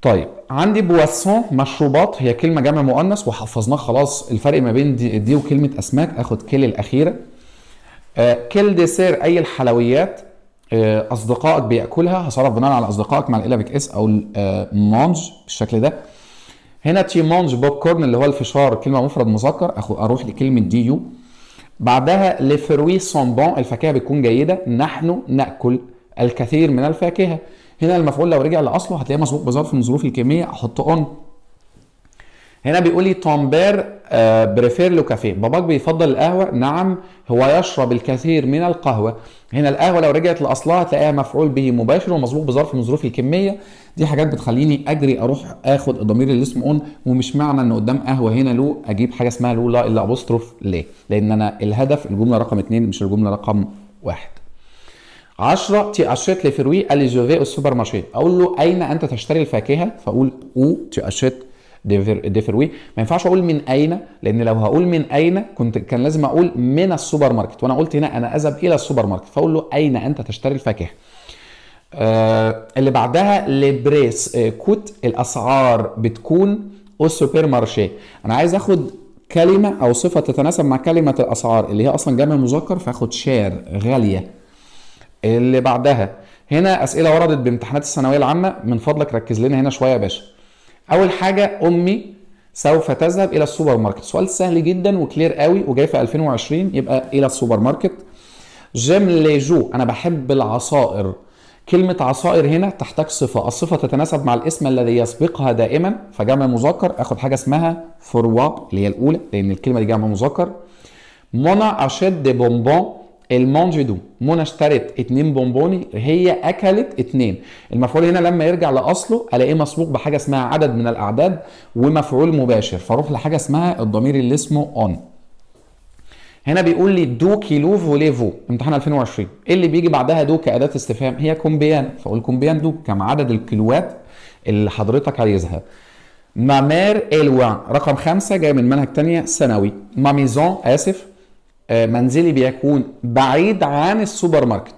طيب عندي بواسون مشروبات هي كلمه جمع مؤنث وحفظناه خلاص الفرق ما بين دي, دي وكلمه اسماك اخد كل الاخيره آه كل ديسير اي الحلويات آه اصدقائك بياكلها هصرف بناء على اصدقائك مع الالفك اس او آه مانج بالشكل ده هنا تشيمونج بوب كورن اللي هو الفشار كلمه مفرد مذكر اروح لكلمه دي يو بعدها لفروي سومبون الفاكهه بتكون جيده نحن ناكل الكثير من الفاكهه هنا المفعول لو رجع لاصله هتلاقيه مسبوق بظرف من ظروف الكميه احط اون هنا بيقول لي تومبير بريفير لو كافيه باباك بيفضل القهوه نعم هو يشرب الكثير من القهوه هنا القهوه لو رجعت لاصلها تلاقيها مفعول به مباشر ومسبوق بظرف من ظروف الكميه دي حاجات بتخليني اجري اروح اخد الضمير اللي اسمه اون ومش معنى ان قدام قهوه هنا له اجيب حاجه اسمها لو لا الا ابوستروف ليه لان انا الهدف الجمله رقم اثنين مش الجمله رقم واحد 10 تي اشيت لفروي الي جوفي السوبر مارشي اقول له اين انت تشتري الفاكهه فاقول او تي اشيت ديفر وي ما ينفعش اقول من اين لان لو هقول من اين كنت كان لازم اقول من السوبر ماركت وانا قلت هنا انا اذهب الى السوبر ماركت فاقول له اين انت تشتري الفاكهه آه اللي بعدها لبريس آه كوت الاسعار بتكون او سوبر مارشي انا عايز اخد كلمه او صفه تتناسب مع كلمه الاسعار اللي هي اصلا جمع مذكر فاخد شير غاليه اللي بعدها هنا اسئله وردت بامتحانات الثانويه العامه من فضلك ركز لنا هنا شويه يا باشا اول حاجه امي سوف تذهب الى السوبر ماركت سؤال سهل جدا وكلير قوي وجاي في 2020 يبقى الى السوبر ماركت جيم ليجو انا بحب العصائر كلمة عصائر هنا تحتاج صفة، الصفة تتناسب مع الاسم الذي يسبقها دائما فجمع مذكر اخد حاجة اسمها فروا اللي هي الأولى لأن الكلمة دي جمع مذكر. مونا اشيد دي بونبون المونج دو منى اشترت اتنين بونبوني هي اكلت اتنين المفعول هنا لما يرجع لاصله الاقيه مسبوق بحاجه اسمها عدد من الاعداد ومفعول مباشر فاروح لحاجه اسمها الضمير اللي اسمه اون هنا بيقول لي دو كيلو فوليفو امتحان 2020 ايه اللي بيجي بعدها دو كاداه استفهام هي كومبيان فاقول كومبيان دو كم عدد الكيلوات اللي حضرتك عايزها مامير الوان رقم خمسة جاي من منهج ثانيه ثانوي ماميزون اسف آه، منزلي بيكون بعيد عن السوبر ماركت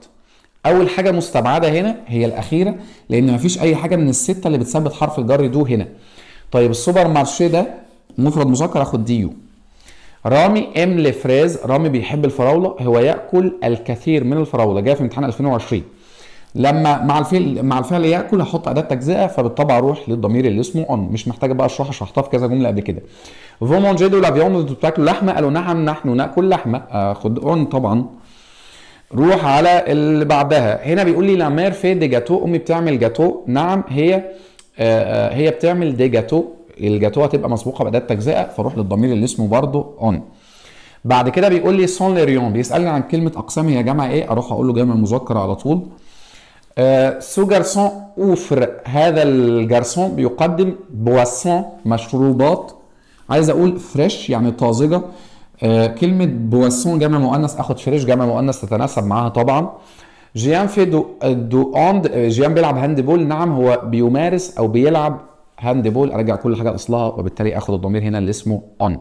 اول حاجه مستبعده هنا هي الاخيره لان مفيش اي حاجه من السته اللي بتثبت حرف الجر دو هنا طيب السوبر مارشي ده مفرد مذكر اخد ديو رامي ام لفريز رامي بيحب الفراوله هو ياكل الكثير من الفراوله جاء في امتحان 2020 لما مع الفعل مع الفعل ياكل هحط اداه تجزئه فبالطبع اروح للضمير اللي اسمه اون مش محتاجه بقى اشرحها شرحتها في كذا جمله قبل كده فو مونجي دو لافيون انتوا بتاكلوا لحمه قالوا نعم نحن ناكل لحمه آه، خد اون طبعا روح على اللي بعدها هنا بيقول لي لا مير في دي جاتو امي بتعمل جاتو نعم هي آه، آه، هي بتعمل دي جاتو الجاتو هتبقى مسبوقه باداه تجزئه فاروح للضمير اللي اسمه برضه اون بعد كده بيقول لي سون ليريون بيسالني عن كلمه اقسام هي جمع ايه اروح اقول له جمع مذكر على طول سو جارسون اوفر هذا الجارسون بيقدم بواسون مشروبات عايز اقول فريش يعني طازجه آه كلمه بواسون جمع مؤنث اخد فريش جمع مؤنث تتناسب معاها طبعا جيان في دو, آه، دو اوند آه، جيان بيلعب هاند بول نعم هو بيمارس او بيلعب هاند بول ارجع كل حاجه اصلها وبالتالي اخد الضمير هنا اللي اسمه اون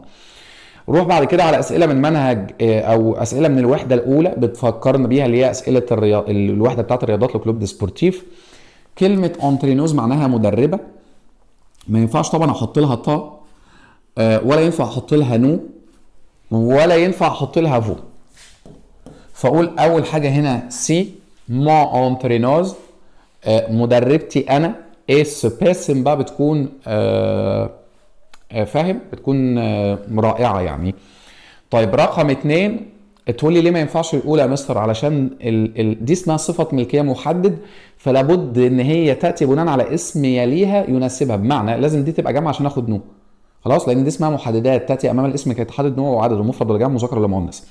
نروح بعد كده على اسئله من منهج آه، او اسئله من الوحده الاولى بتفكرنا بيها اللي هي اسئله الرياض الوحده بتاعت الرياضات لكلوب دي سبورتيف كلمه انترينوز معناها مدربه ما ينفعش طبعا احط لها طا آه، ولا ينفع احط لها نو ولا ينفع احط لها فو فاقول اول حاجه هنا سي ما انترينوز آه، مدربتي انا ايه السبيسم بقى بتكون آه آه، فاهم بتكون آه، رائعه يعني طيب رقم اتنين تقول لي ليه ما ينفعش الاولى يا مستر علشان ال... ال... دي اسمها صفه ملكيه محدد فلا بد ان هي تاتي بناء على اسم يليها يناسبها بمعنى لازم دي تبقى جامعه عشان اخد نو خلاص لان دي اسمها محددات تاتي امام الاسم كي تحدد نوع وعدد مفرد ولا مذكر ولا مؤنث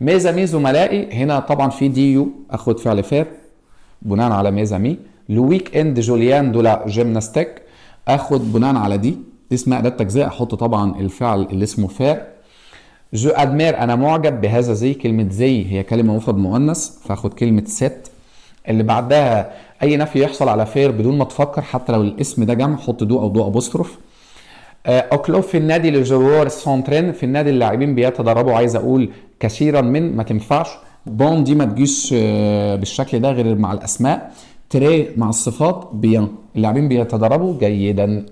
ميزا مي زملائي هنا طبعا في دي يو اخد فعل فات بناء على ميزا مي لويك اند جوليان دولا جيمناستيك اخد بناء على دي اسم اداه تجزئه احط طبعا الفعل اللي اسمه فا جو ادمير انا معجب بهذا زي كلمه زي هي كلمه مفرد مؤنث فاخد كلمه ست اللي بعدها اي نفي يحصل على فير بدون ما تفكر حتى لو الاسم ده جمع حط دو او دو ابوستروف آه، اوكلوب في النادي لجوار سونترين في النادي اللاعبين بيتدربوا عايز اقول كثيرا من ما تنفعش بون دي ما تجيش بالشكل ده غير مع الاسماء تري مع الصفات بيان اللاعبين بيتدربوا جيدا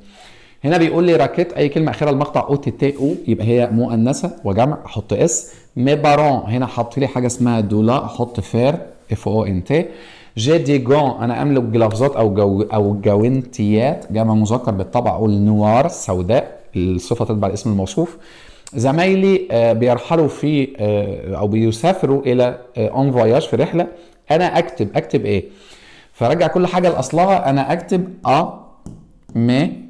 هنا بيقول لي راكيت اي كلمه اخرها المقطع او تي تي او يبقى هي مؤنثه وجمع احط اس مي بارون هنا حط لي حاجه اسمها دولا احط فير اف او ان تي جي دي جون انا املك جلافزات او جو او جوانتيات جمع مذكر بالطبع اقول نوار سوداء الصفه تتبع الاسم الموصوف زمايلي آه، بيرحلوا في آه، او بيسافروا الى اون آه، فواياج في رحله انا اكتب اكتب ايه فرجع كل حاجه لاصلها انا اكتب ا مي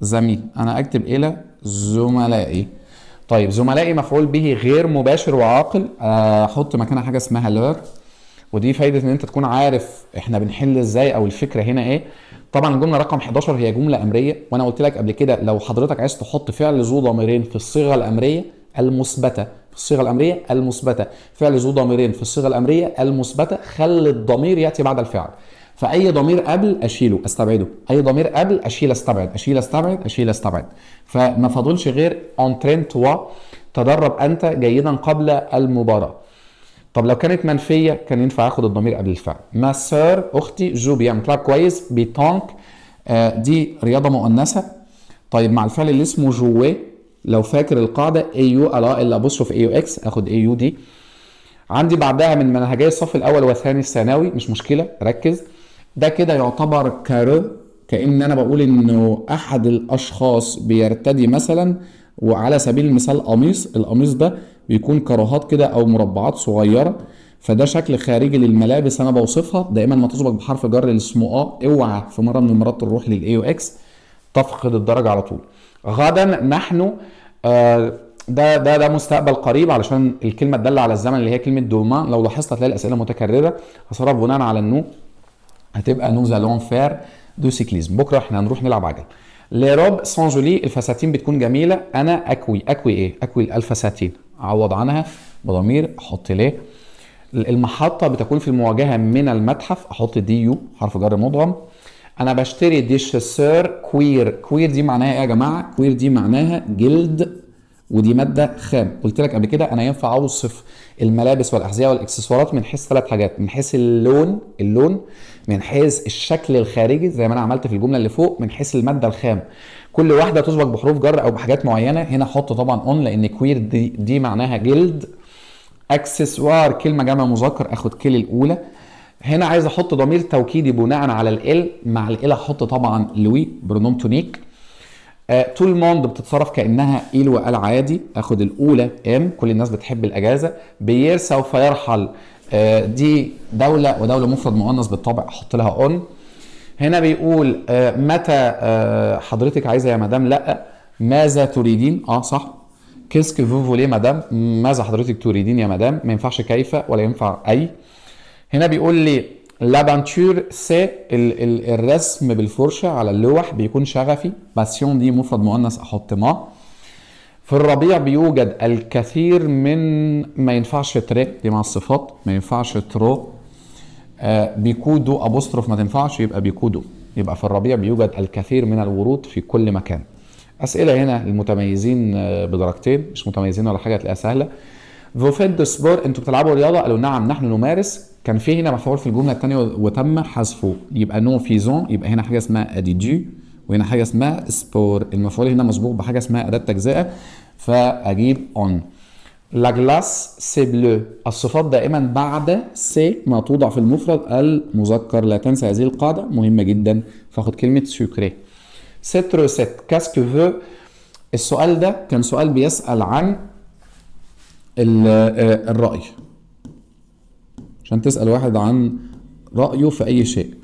زميل انا اكتب الى زملائي طيب زملائي مفعول به غير مباشر وعاقل آه، احط مكانها حاجه اسمها لير ودي فايده ان انت تكون عارف احنا بنحل ازاي او الفكره هنا ايه طبعا الجمله رقم 11 هي جمله امريه وانا قلت لك قبل كده لو حضرتك عايز تحط فعل ذو ضميرين في الصيغه الامريه المثبته في الصيغه الامريه المثبته فعل ذو ضميرين في الصيغه الامريه المثبته خلي الضمير ياتي بعد الفعل فاي ضمير قبل اشيله استبعده اي ضمير قبل اشيل استبعد اشيل استبعد اشيل استبعد فما فاضلش غير اونترين توا تدرب انت جيدا قبل المباراه طب لو كانت منفيه كان ينفع اخد الضمير قبل الفعل ما سير اختي جو بيعمل كلاب كويس بيتونك آه دي رياضه مؤنثه طيب مع الفعل اللي اسمه جوي لو فاكر القاعده اي يو الا الا ابص في اي يو اكس اخد اي يو دي عندي بعدها من منهجيه الصف الاول والثاني الثانوي مش مشكله ركز ده كده يعتبر كارو كأن أنا بقول إنه أحد الأشخاص بيرتدي مثلا وعلى سبيل المثال قميص القميص ده بيكون كراهات كده أو مربعات صغيرة فده شكل خارجي للملابس انا بوصفها دائما ما تظبط بحرف جر اللي اسمه اه اوعى في مره من المرات تروح للاي او اكس تفقد الدرجه على طول غدا نحن آه ده ده ده مستقبل قريب علشان الكلمه تدل على الزمن اللي هي كلمه دوما لو لاحظت هتلاقي الاسئله متكرره هصرف بناء على النو هتبقى نوزه لونج فير دو سيكليزم بكره احنا هنروح نلعب عجل لي روب سان جولي الفساتين بتكون جميله انا اكوي اكوي ايه اكوي الفساتين اعوض عنها بضمير احط ليه المحطه بتكون في المواجهه من المتحف احط دي يو حرف جر مدغم انا بشتري ديشيسور كوير كوير دي معناها ايه يا جماعه كوير دي معناها جلد ودي ماده خام قلت لك قبل كده انا ينفع اوصف الملابس والاحذيه والاكسسوارات من حيث ثلاث حاجات من حيث اللون اللون من حيث الشكل الخارجي زي ما انا عملت في الجمله اللي فوق من حيث الماده الخام كل واحده تسبق بحروف جر او بحاجات معينه هنا حط طبعا اون لان كوير دي, دي معناها جلد اكسسوار كلمه جمع مذكر اخد كل الاولى هنا عايز احط ضمير توكيدي بناء على ال مع ال احط طبعا لوي برونوم تونيك آه، طول موند بتتصرف كانها وقال عادي اخد الاولى ام كل الناس بتحب الاجازه بيير سوف يرحل آه، دي دوله ودوله مفرد مؤنث بالطبع احط لها اون هنا بيقول آه، متى حضرتك عايزه يا مدام لا ماذا تريدين اه صح كيسك فو فولي مدام ماذا حضرتك تريدين يا مدام ما ينفعش كيف ولا ينفع اي هنا بيقول لي لابانتور سي الرسم بالفرشه على اللوح بيكون شغفي باسيون دي مفرد مؤنث احط ما في الربيع بيوجد الكثير من ما ينفعش تري دي مع الصفات ما ينفعش ترو آه بيكودو ابوستروف ما تنفعش يبقى بيكودو يبقى في الربيع بيوجد الكثير من الورود في كل مكان اسئله هنا المتميزين آه، بدرجتين مش متميزين ولا حاجه هتلاقيها سهله فوفيد سبور انتوا بتلعبوا رياضه قالوا نعم نحن نمارس كان في هنا مفعول في الجمله الثانيه وتم حذفه يبقى نو فيزون يبقى هنا حاجه اسمها اديدو وهنا حاجه اسمها سبور المفعول هنا مسبوق بحاجه اسمها اداه تجزئه فاجيب اون لا جلاس سي بلو الصفات دائما بعد سي ما توضع في المفرد المذكر لا تنسى هذه القاعده مهمه جدا فاخد كلمه سوكري سيت روسيت كاسكو فو السؤال ده كان سؤال بيسال عن آه، الرأي عشان تسأل واحد عن رأيه في أي شيء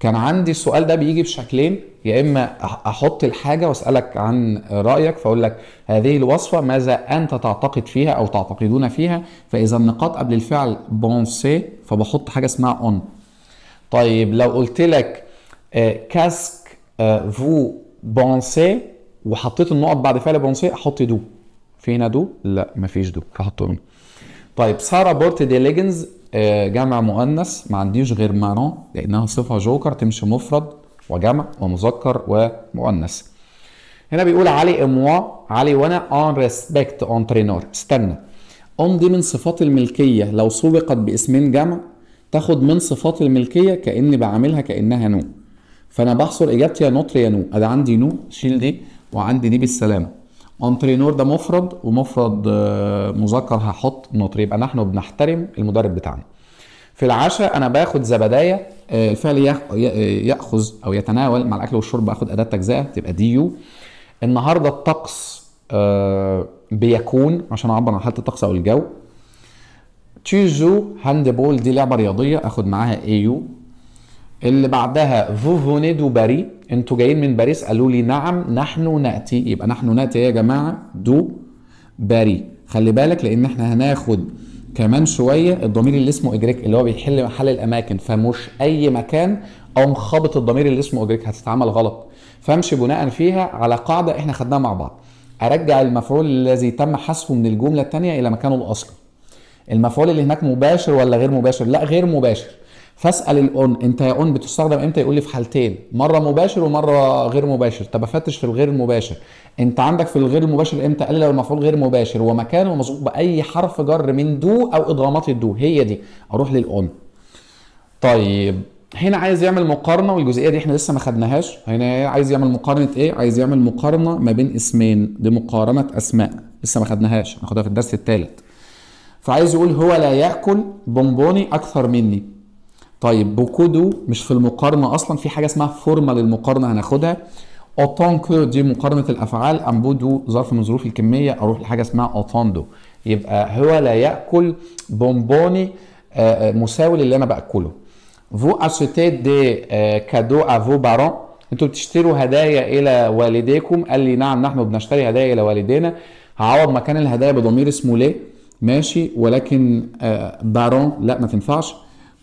كان عندي السؤال ده بيجي بشكلين يا إما أحط الحاجة وأسألك عن رأيك فأقول لك هذه الوصفة ماذا أنت تعتقد فيها أو تعتقدون فيها فإذا النقاط قبل الفعل بونسي فبحط حاجة اسمها أون طيب لو قلت لك كاسك آه، فو آه، بونسي وحطيت النقط بعد فعل بونسي أحط دو في هنا دو لا مفيش دو فحطه هنا طيب ساره بورت دي ليجنز آه، جمع مؤنث ما عنديش غير مانون لانها صفه جوكر تمشي مفرد وجمع ومذكر ومؤنث هنا بيقول علي اموا علي وانا اون ريسبكت اونترينور استنى ام دي من صفات الملكيه لو سبقت باسمين جمع تاخد من صفات الملكيه كاني بعاملها كانها نو فانا بحصر اجابتي يا نوتر يا نو انا عندي نو شيل دي وعندي دي بالسلامه انترينور ده مفرد ومفرد آه، مذكر هحط نوتر يبقى نحن بنحترم المدرب بتاعنا في العشاء انا باخد زبدايه آه، الفعل آه، ياخذ او يتناول مع الاكل والشرب باخد اداه تجزئه تبقى دي يو النهارده الطقس بيكون عشان اعبر عن حاله الطقس او الجو تشيزو هاند بول دي لعبه رياضيه اخد معاها اي يو اللي بعدها فوفوني دو باري انتوا جايين من باريس قالوا لي نعم نحن ناتي يبقى نحن ناتي يا جماعه دو باري خلي بالك لان احنا هناخد كمان شويه الضمير اللي اسمه اجريك اللي هو بيحل محل الاماكن فمش اي مكان او خابط الضمير اللي اسمه اجريك هتتعمل غلط فامشي بناء فيها على قاعده احنا خدناها مع بعض ارجع المفعول الذي تم حذفه من الجمله الثانيه الى مكانه الاصلي المفعول اللي هناك مباشر ولا غير مباشر لا غير مباشر فاسال الاون انت يا اون بتستخدم امتى يقول لي في حالتين مره مباشر ومره غير مباشر طب افتش في الغير المباشر انت عندك في الغير المباشر امتى قال لو المفعول غير مباشر ومكانه مسبوق باي حرف جر من دو او ادغامات الدو هي دي اروح للاون طيب هنا عايز يعمل مقارنه والجزئيه دي احنا لسه ما خدناهاش هنا عايز يعمل مقارنه ايه عايز يعمل مقارنه ما بين اسمين دي مقارنه اسماء لسه ما خدناهاش هناخدها في الدرس الثالث فعايز يقول هو لا ياكل بونبوني اكثر مني طيب بوكودو مش في المقارنه اصلا في حاجه اسمها فورما للمقارنه هناخدها اوتانكو دي مقارنه الافعال امبودو ظرف من ظروف الكميه اروح لحاجه اسمها اوتاندو يبقى هو لا ياكل بونبوني آه، آه، مساوي للي انا باكله فو اشتي دي كادو افو بارون انتوا بتشتروا هدايا الى والديكم قال لي نعم نحن بنشتري هدايا الى والدينا هعوض مكان الهدايا بضمير اسمه ليه ماشي ولكن بارون آه، لا ما تنفعش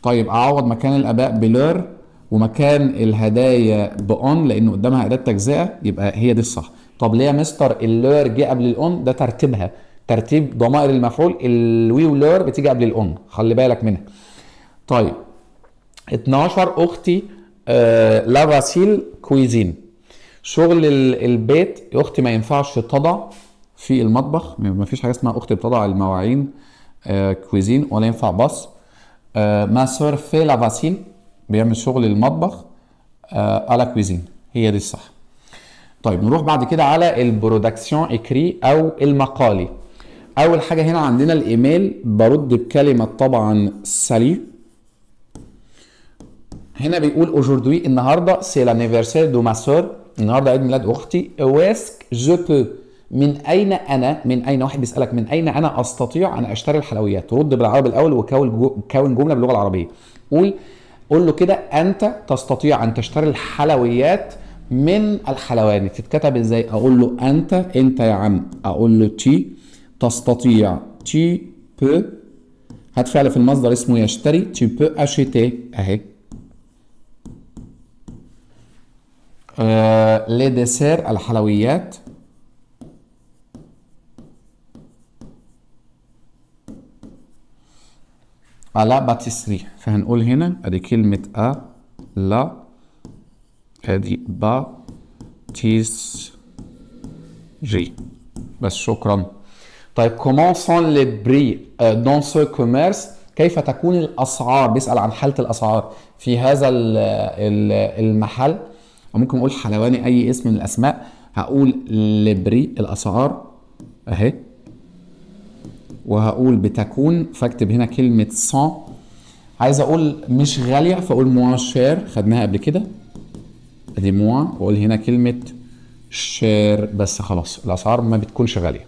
طيب اعوض مكان الاباء بلور ومكان الهدايا باون لان قدامها اداه تجزئه يبقى هي دي الصح طب ليه يا مستر اللور جه قبل الاون ده ترتيبها ترتيب ضمائر المفعول الوي ولور بتيجي قبل الاون خلي بالك منها طيب 12 اختي آه لا كويزين شغل البيت اختي ما ينفعش تضع في المطبخ ما فيش حاجه اسمها اختي بتضع المواعين آه كويزين ولا ينفع بص آه، ما سور في لافاسيل بيعمل شغل المطبخ آه على كويزين هي دي الصح طيب نروح بعد كده على البرودكسيون اكري او المقالي اول حاجه هنا عندنا الايميل برد بكلمه طبعا سالي هنا بيقول اوجوردي النهارده سي لانيفرسير دو ما سور النهارده عيد ميلاد اختي واسك جو بو من اين انا من اين واحد بيسالك من اين انا استطيع ان اشتري الحلويات رد بالعربي الاول وكون جمله باللغه العربيه قول قول له كده انت تستطيع ان تشتري الحلويات من الحلواني تتكتب ازاي اقول له انت انت يا عم اقول له تي تستطيع تي بو هات فعل في المصدر اسمه يشتري تي بو اشيتي اهي آه لي ديسير الحلويات على باتيسري فهنقول هنا ادي كلمة أ لا ادي با تيس جي بس شكرا طيب كومون سون لي بري دون سو كوميرس كيف تكون الاسعار بيسال عن حاله الاسعار في هذا المحل او ممكن اقول حلواني اي اسم من الاسماء هقول لبري الاسعار اهي وهقول بتكون فاكتب هنا كلمه سان عايز اقول مش غاليه فاقول موان شير خدناها قبل كده ادي موان واقول هنا كلمه شير بس خلاص الاسعار ما بتكونش غاليه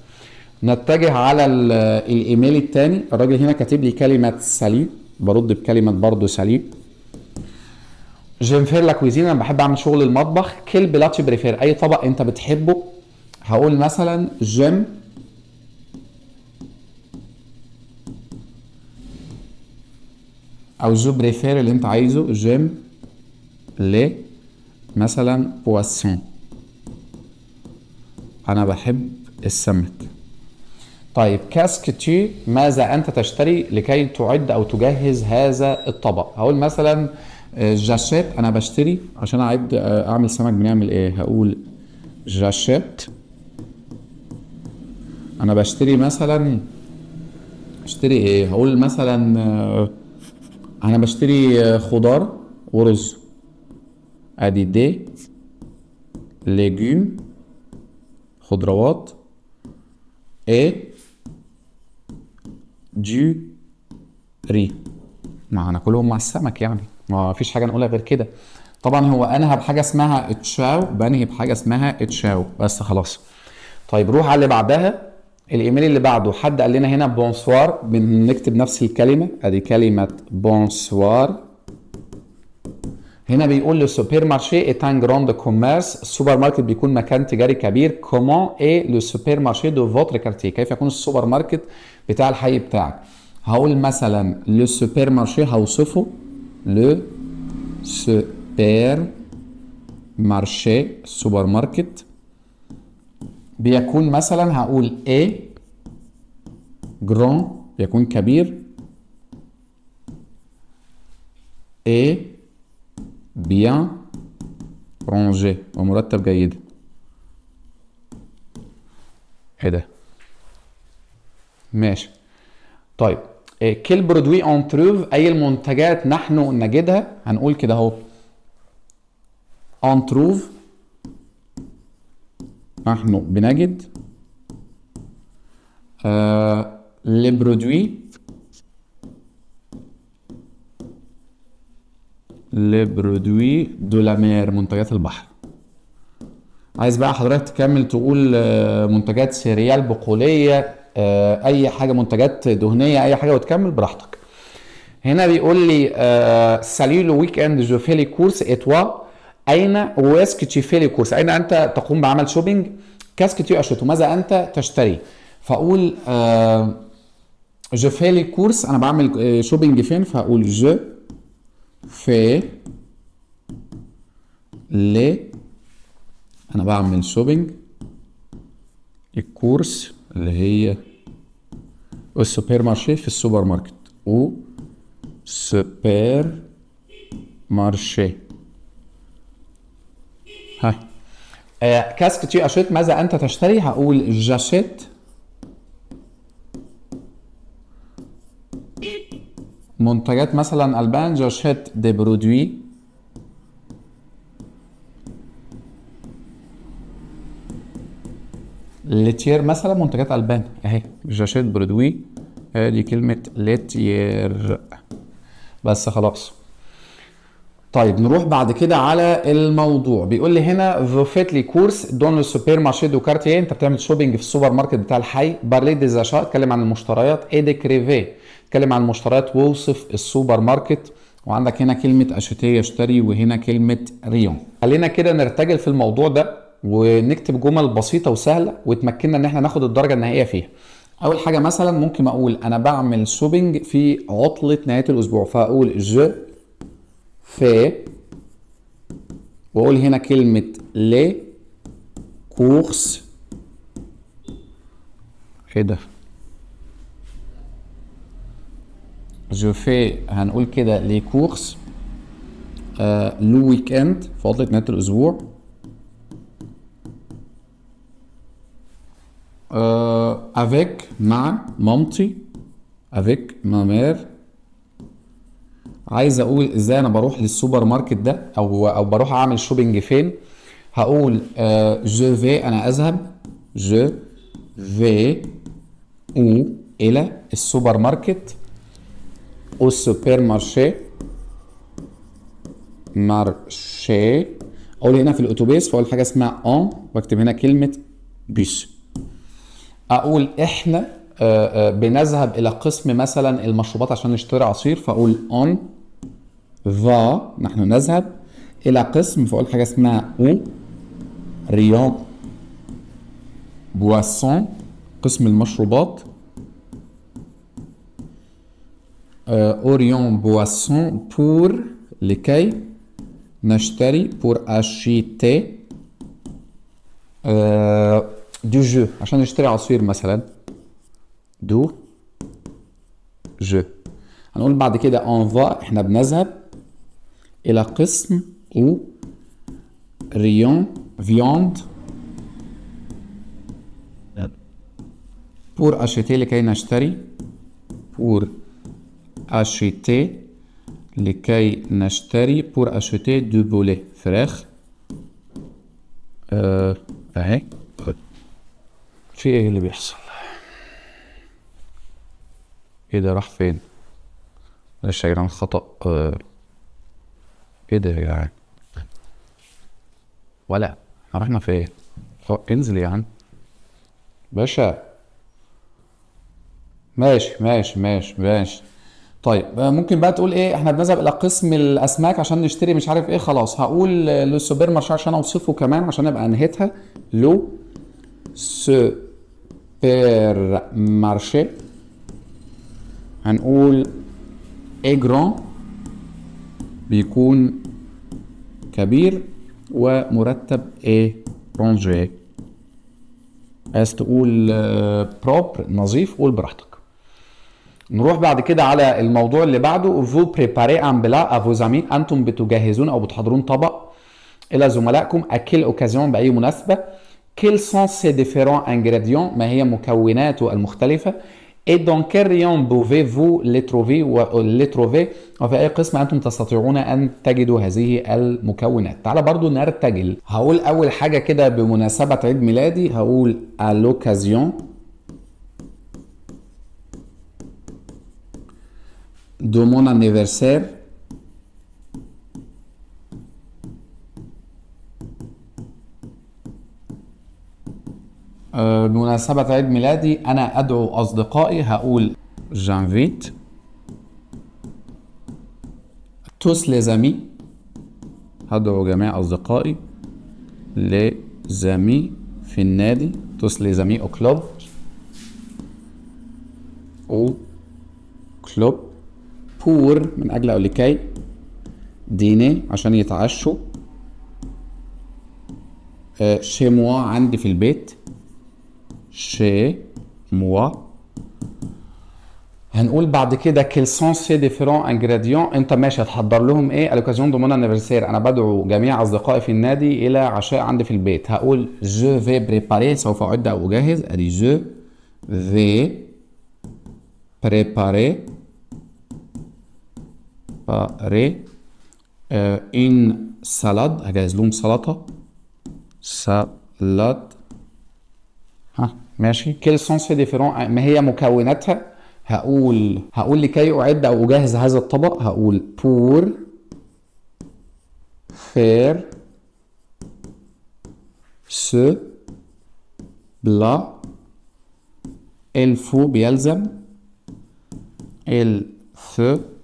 نتجه على الايميل الثاني الراجل هنا كاتب لي كلمه سالي برد بكلمه برضه سالي جيم فير لا كويزين انا بحب اعمل شغل المطبخ كل بلاتش بريفير اي طبق انت بتحبه هقول مثلا جيم او جو بريفير اللي انت عايزه جيم لي مثلا بواسون انا بحب السمك طيب كاسكتي ماذا انت تشتري لكي تعد او تجهز هذا الطبق هقول مثلا آه، جاشيت انا بشتري عشان اعد آه، اعمل سمك بنعمل ايه هقول جاشيت انا بشتري مثلا اشتري ايه هقول مثلا آه، انا بشتري آه، خضار ورز ادي دي ليجوم خضروات اي جو ري ما كلهم مع السمك يعني ما فيش حاجه نقولها غير كده طبعا هو انهى بحاجه اسمها اتشاو بنهي بحاجه اسمها اتشاو بس خلاص طيب روح على اللي بعدها الايميل اللي بعده حد قال لنا هنا بونسوار بنكتب نفس الكلمه ادي كلمه بونسوار هنا بيقول لو سوبر مارشي est un جراند كوميرس السوبر ماركت بيكون مكان تجاري كبير كومون اي لو سوبر مارشي دو فوتر كارتيه كيف يكون السوبر ماركت بتاع الحي بتاعك هقول مثلا لو سوبر مارشي هوصفه لو سوبر مارشي سوبر ماركت بيكون مثلا هقول A جران بيكون كبير A بيان رونجي ومرتب جيد ايه ده ماشي طيب كل برودوي اون تروف اي المنتجات نحن نجدها هنقول كده اهو اون تروف نحن بنجد آه، لي برودوي لي برودوي دو لا مير منتجات البحر عايز بقى حضرتك تكمل تقول آه، منتجات سيريال بقوليه آه، اي حاجه منتجات دهنيه اي حاجه وتكمل براحتك هنا بيقول لي سالي لو ويك اند جو فيلي كورس اتوا أين كورس أين أنت تقوم بعمل شوبينج كاسكتيو أشوتو ماذا أنت تشتري فأقول جو في لي كورس أنا بعمل شوبينج آه، فين فاقول جو في لي أنا بعمل شوبينج الكورس اللي هي السوبر مارشي في السوبر ماركت و سوبر مارشي آه، كاسك تشي أشيت ماذا أنت تشتري؟ هقول جاشيت منتجات مثلا ألبان جاشيت دي برودوي ليتير مثلا منتجات ألبان أهي جاشيت برودوي هذه كلمة ليتير بس خلاص طيب نروح بعد كده على الموضوع بيقول لي هنا فوفيت لي كورس دون سوبر مارشي دو كارتيه انت بتعمل شوبينج في السوبر ماركت بتاع الحي بارلي دي زاشا اتكلم عن المشتريات ايدي كريفي اتكلم عن المشتريات ووصف السوبر ماركت وعندك هنا كلمه اشتري يشتري وهنا كلمه ريون خلينا كده نرتجل في الموضوع ده ونكتب جمل بسيطه وسهله وتمكننا ان احنا ناخد الدرجه النهائيه فيها اول حاجه مثلا ممكن اقول انا بعمل شوبينج في عطله نهايه الاسبوع فاقول جو في واقول هنا كلمه لي كورس ايه ده جو في هنقول كده لي كورس آه، لو ويك اند في عطله نهايه الاسبوع افيك آه، مع مامتي افيك ما مير عايز اقول ازاي انا بروح للسوبر ماركت ده او او بروح اعمل شوبينج فين هقول جو آه، في انا اذهب جو في او الى السوبر ماركت او سوبر مارشي مارشي اقول هنا في الاتوبيس فاقول حاجه اسمها اون واكتب هنا كلمه بيس اقول احنا آه، آه، بنذهب الى قسم مثلا المشروبات عشان نشتري عصير فاقول اون ذا نحن نذهب إلى قسم فأقول حاجة اسمها أو ريون بواسون قسم المشروبات آه، أوريون بواسون بور لكي نشتري بور أشيتي دو جو عشان نشتري عصير مثلا دو جو هنقول بعد كده أون فا إحنا بنذهب الى قسم او ريون فيوند بور اشيتي لكي نشتري بور اشيتي لكي نشتري بور اشيتي دو بولي فراخ اهي في ايه اللي بيحصل ايه ده راح فين معلش يا جدعان خطأ أه. ايه ده يا جدعان ولا رحنا فين انزل يا عم باشا ماشي ماشي ماشي ماشي طيب ممكن بقى تقول ايه احنا بنذهب الى قسم الاسماك عشان نشتري مش عارف ايه خلاص هقول للسوبر مارشي عشان اوصفه كمان عشان ابقى انهيتها لو سوبر مارشي هنقول إيه جران بيكون كبير ومرتب ايه رونجيه عايز تقول بروبر نظيف قول براحتك نروح بعد كده على الموضوع اللي بعده فو بريباري ان بلا افو انتم بتجهزون او بتحضرون طبق الى زملائكم اكل اوكازيون باي مناسبه كيل سون سي ديفيرون انجريديون ما هي مكوناته المختلفه Et dans quel rayon pouvez-vous les trouver ou euh, les trouver وفي أي قسم أنتم تستطيعون أن تجدوا هذه المكونات تعال برضو نرتجل هقول أول حاجة كده بمناسبة عيد ميلادي هقول à l'occasion de mon anniversaire آه، بمناسبة عيد ميلادي أنا أدعو أصدقائي هقول جانفيت توس لزامي هدعو جميع أصدقائي لزامي في النادي توس لزامي أو كلوب أو كلوب بور من أجل أو لكي ديني عشان يتعشوا شيموا آه، عندي في البيت شي موا هنقول بعد كده كل سون سي ديفيرون انجريديون انت ماشي هتحضر لهم ايه الاوكازيون دو مون انيفرسير انا بدعو جميع اصدقائي في النادي الى عشاء عندي في البيت هقول جو في بريباري سوف اعد او اجهز ادي جو في بريباري باري ان سالاد هجهز لهم سلطه سالاد ماشي كل سونس ديفيرون ما هي مكوناتها هقول هقول لكي اعد او اجهز هذا الطبق هقول بور فير سو بلا الفو بيلزم الف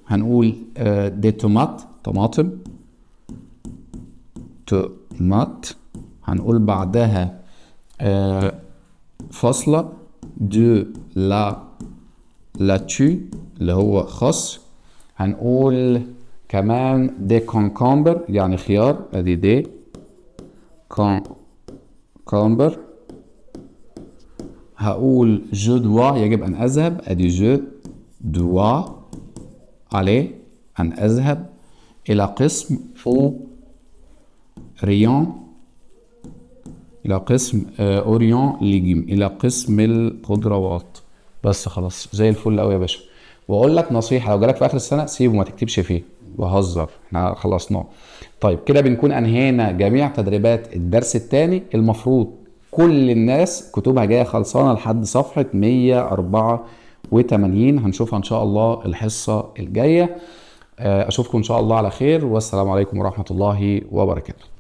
هنقول دي آه، تومات طماطم تومات هنقول بعدها آه، فاصلة دو لا لاتشي اللي هو خص هنقول كمان دي كونكومبر يعني خيار ادي دي كونكومبر هقول جو دوا يجب ان اذهب ادي جو دوا عليه ان اذهب الى قسم او ريون الى قسم آه، اوريون ليجيم الى قسم الخضروات بس خلاص زي الفل قوي يا باشا واقول لك نصيحه لو جالك في اخر السنه سيبه ما تكتبش فيه بهزر احنا خلصناه طيب كده بنكون انهينا جميع تدريبات الدرس الثاني المفروض كل الناس كتبها جايه خلصانه لحد صفحه 184 هنشوفها ان شاء الله الحصه الجايه آه، اشوفكم ان شاء الله على خير والسلام عليكم ورحمه الله وبركاته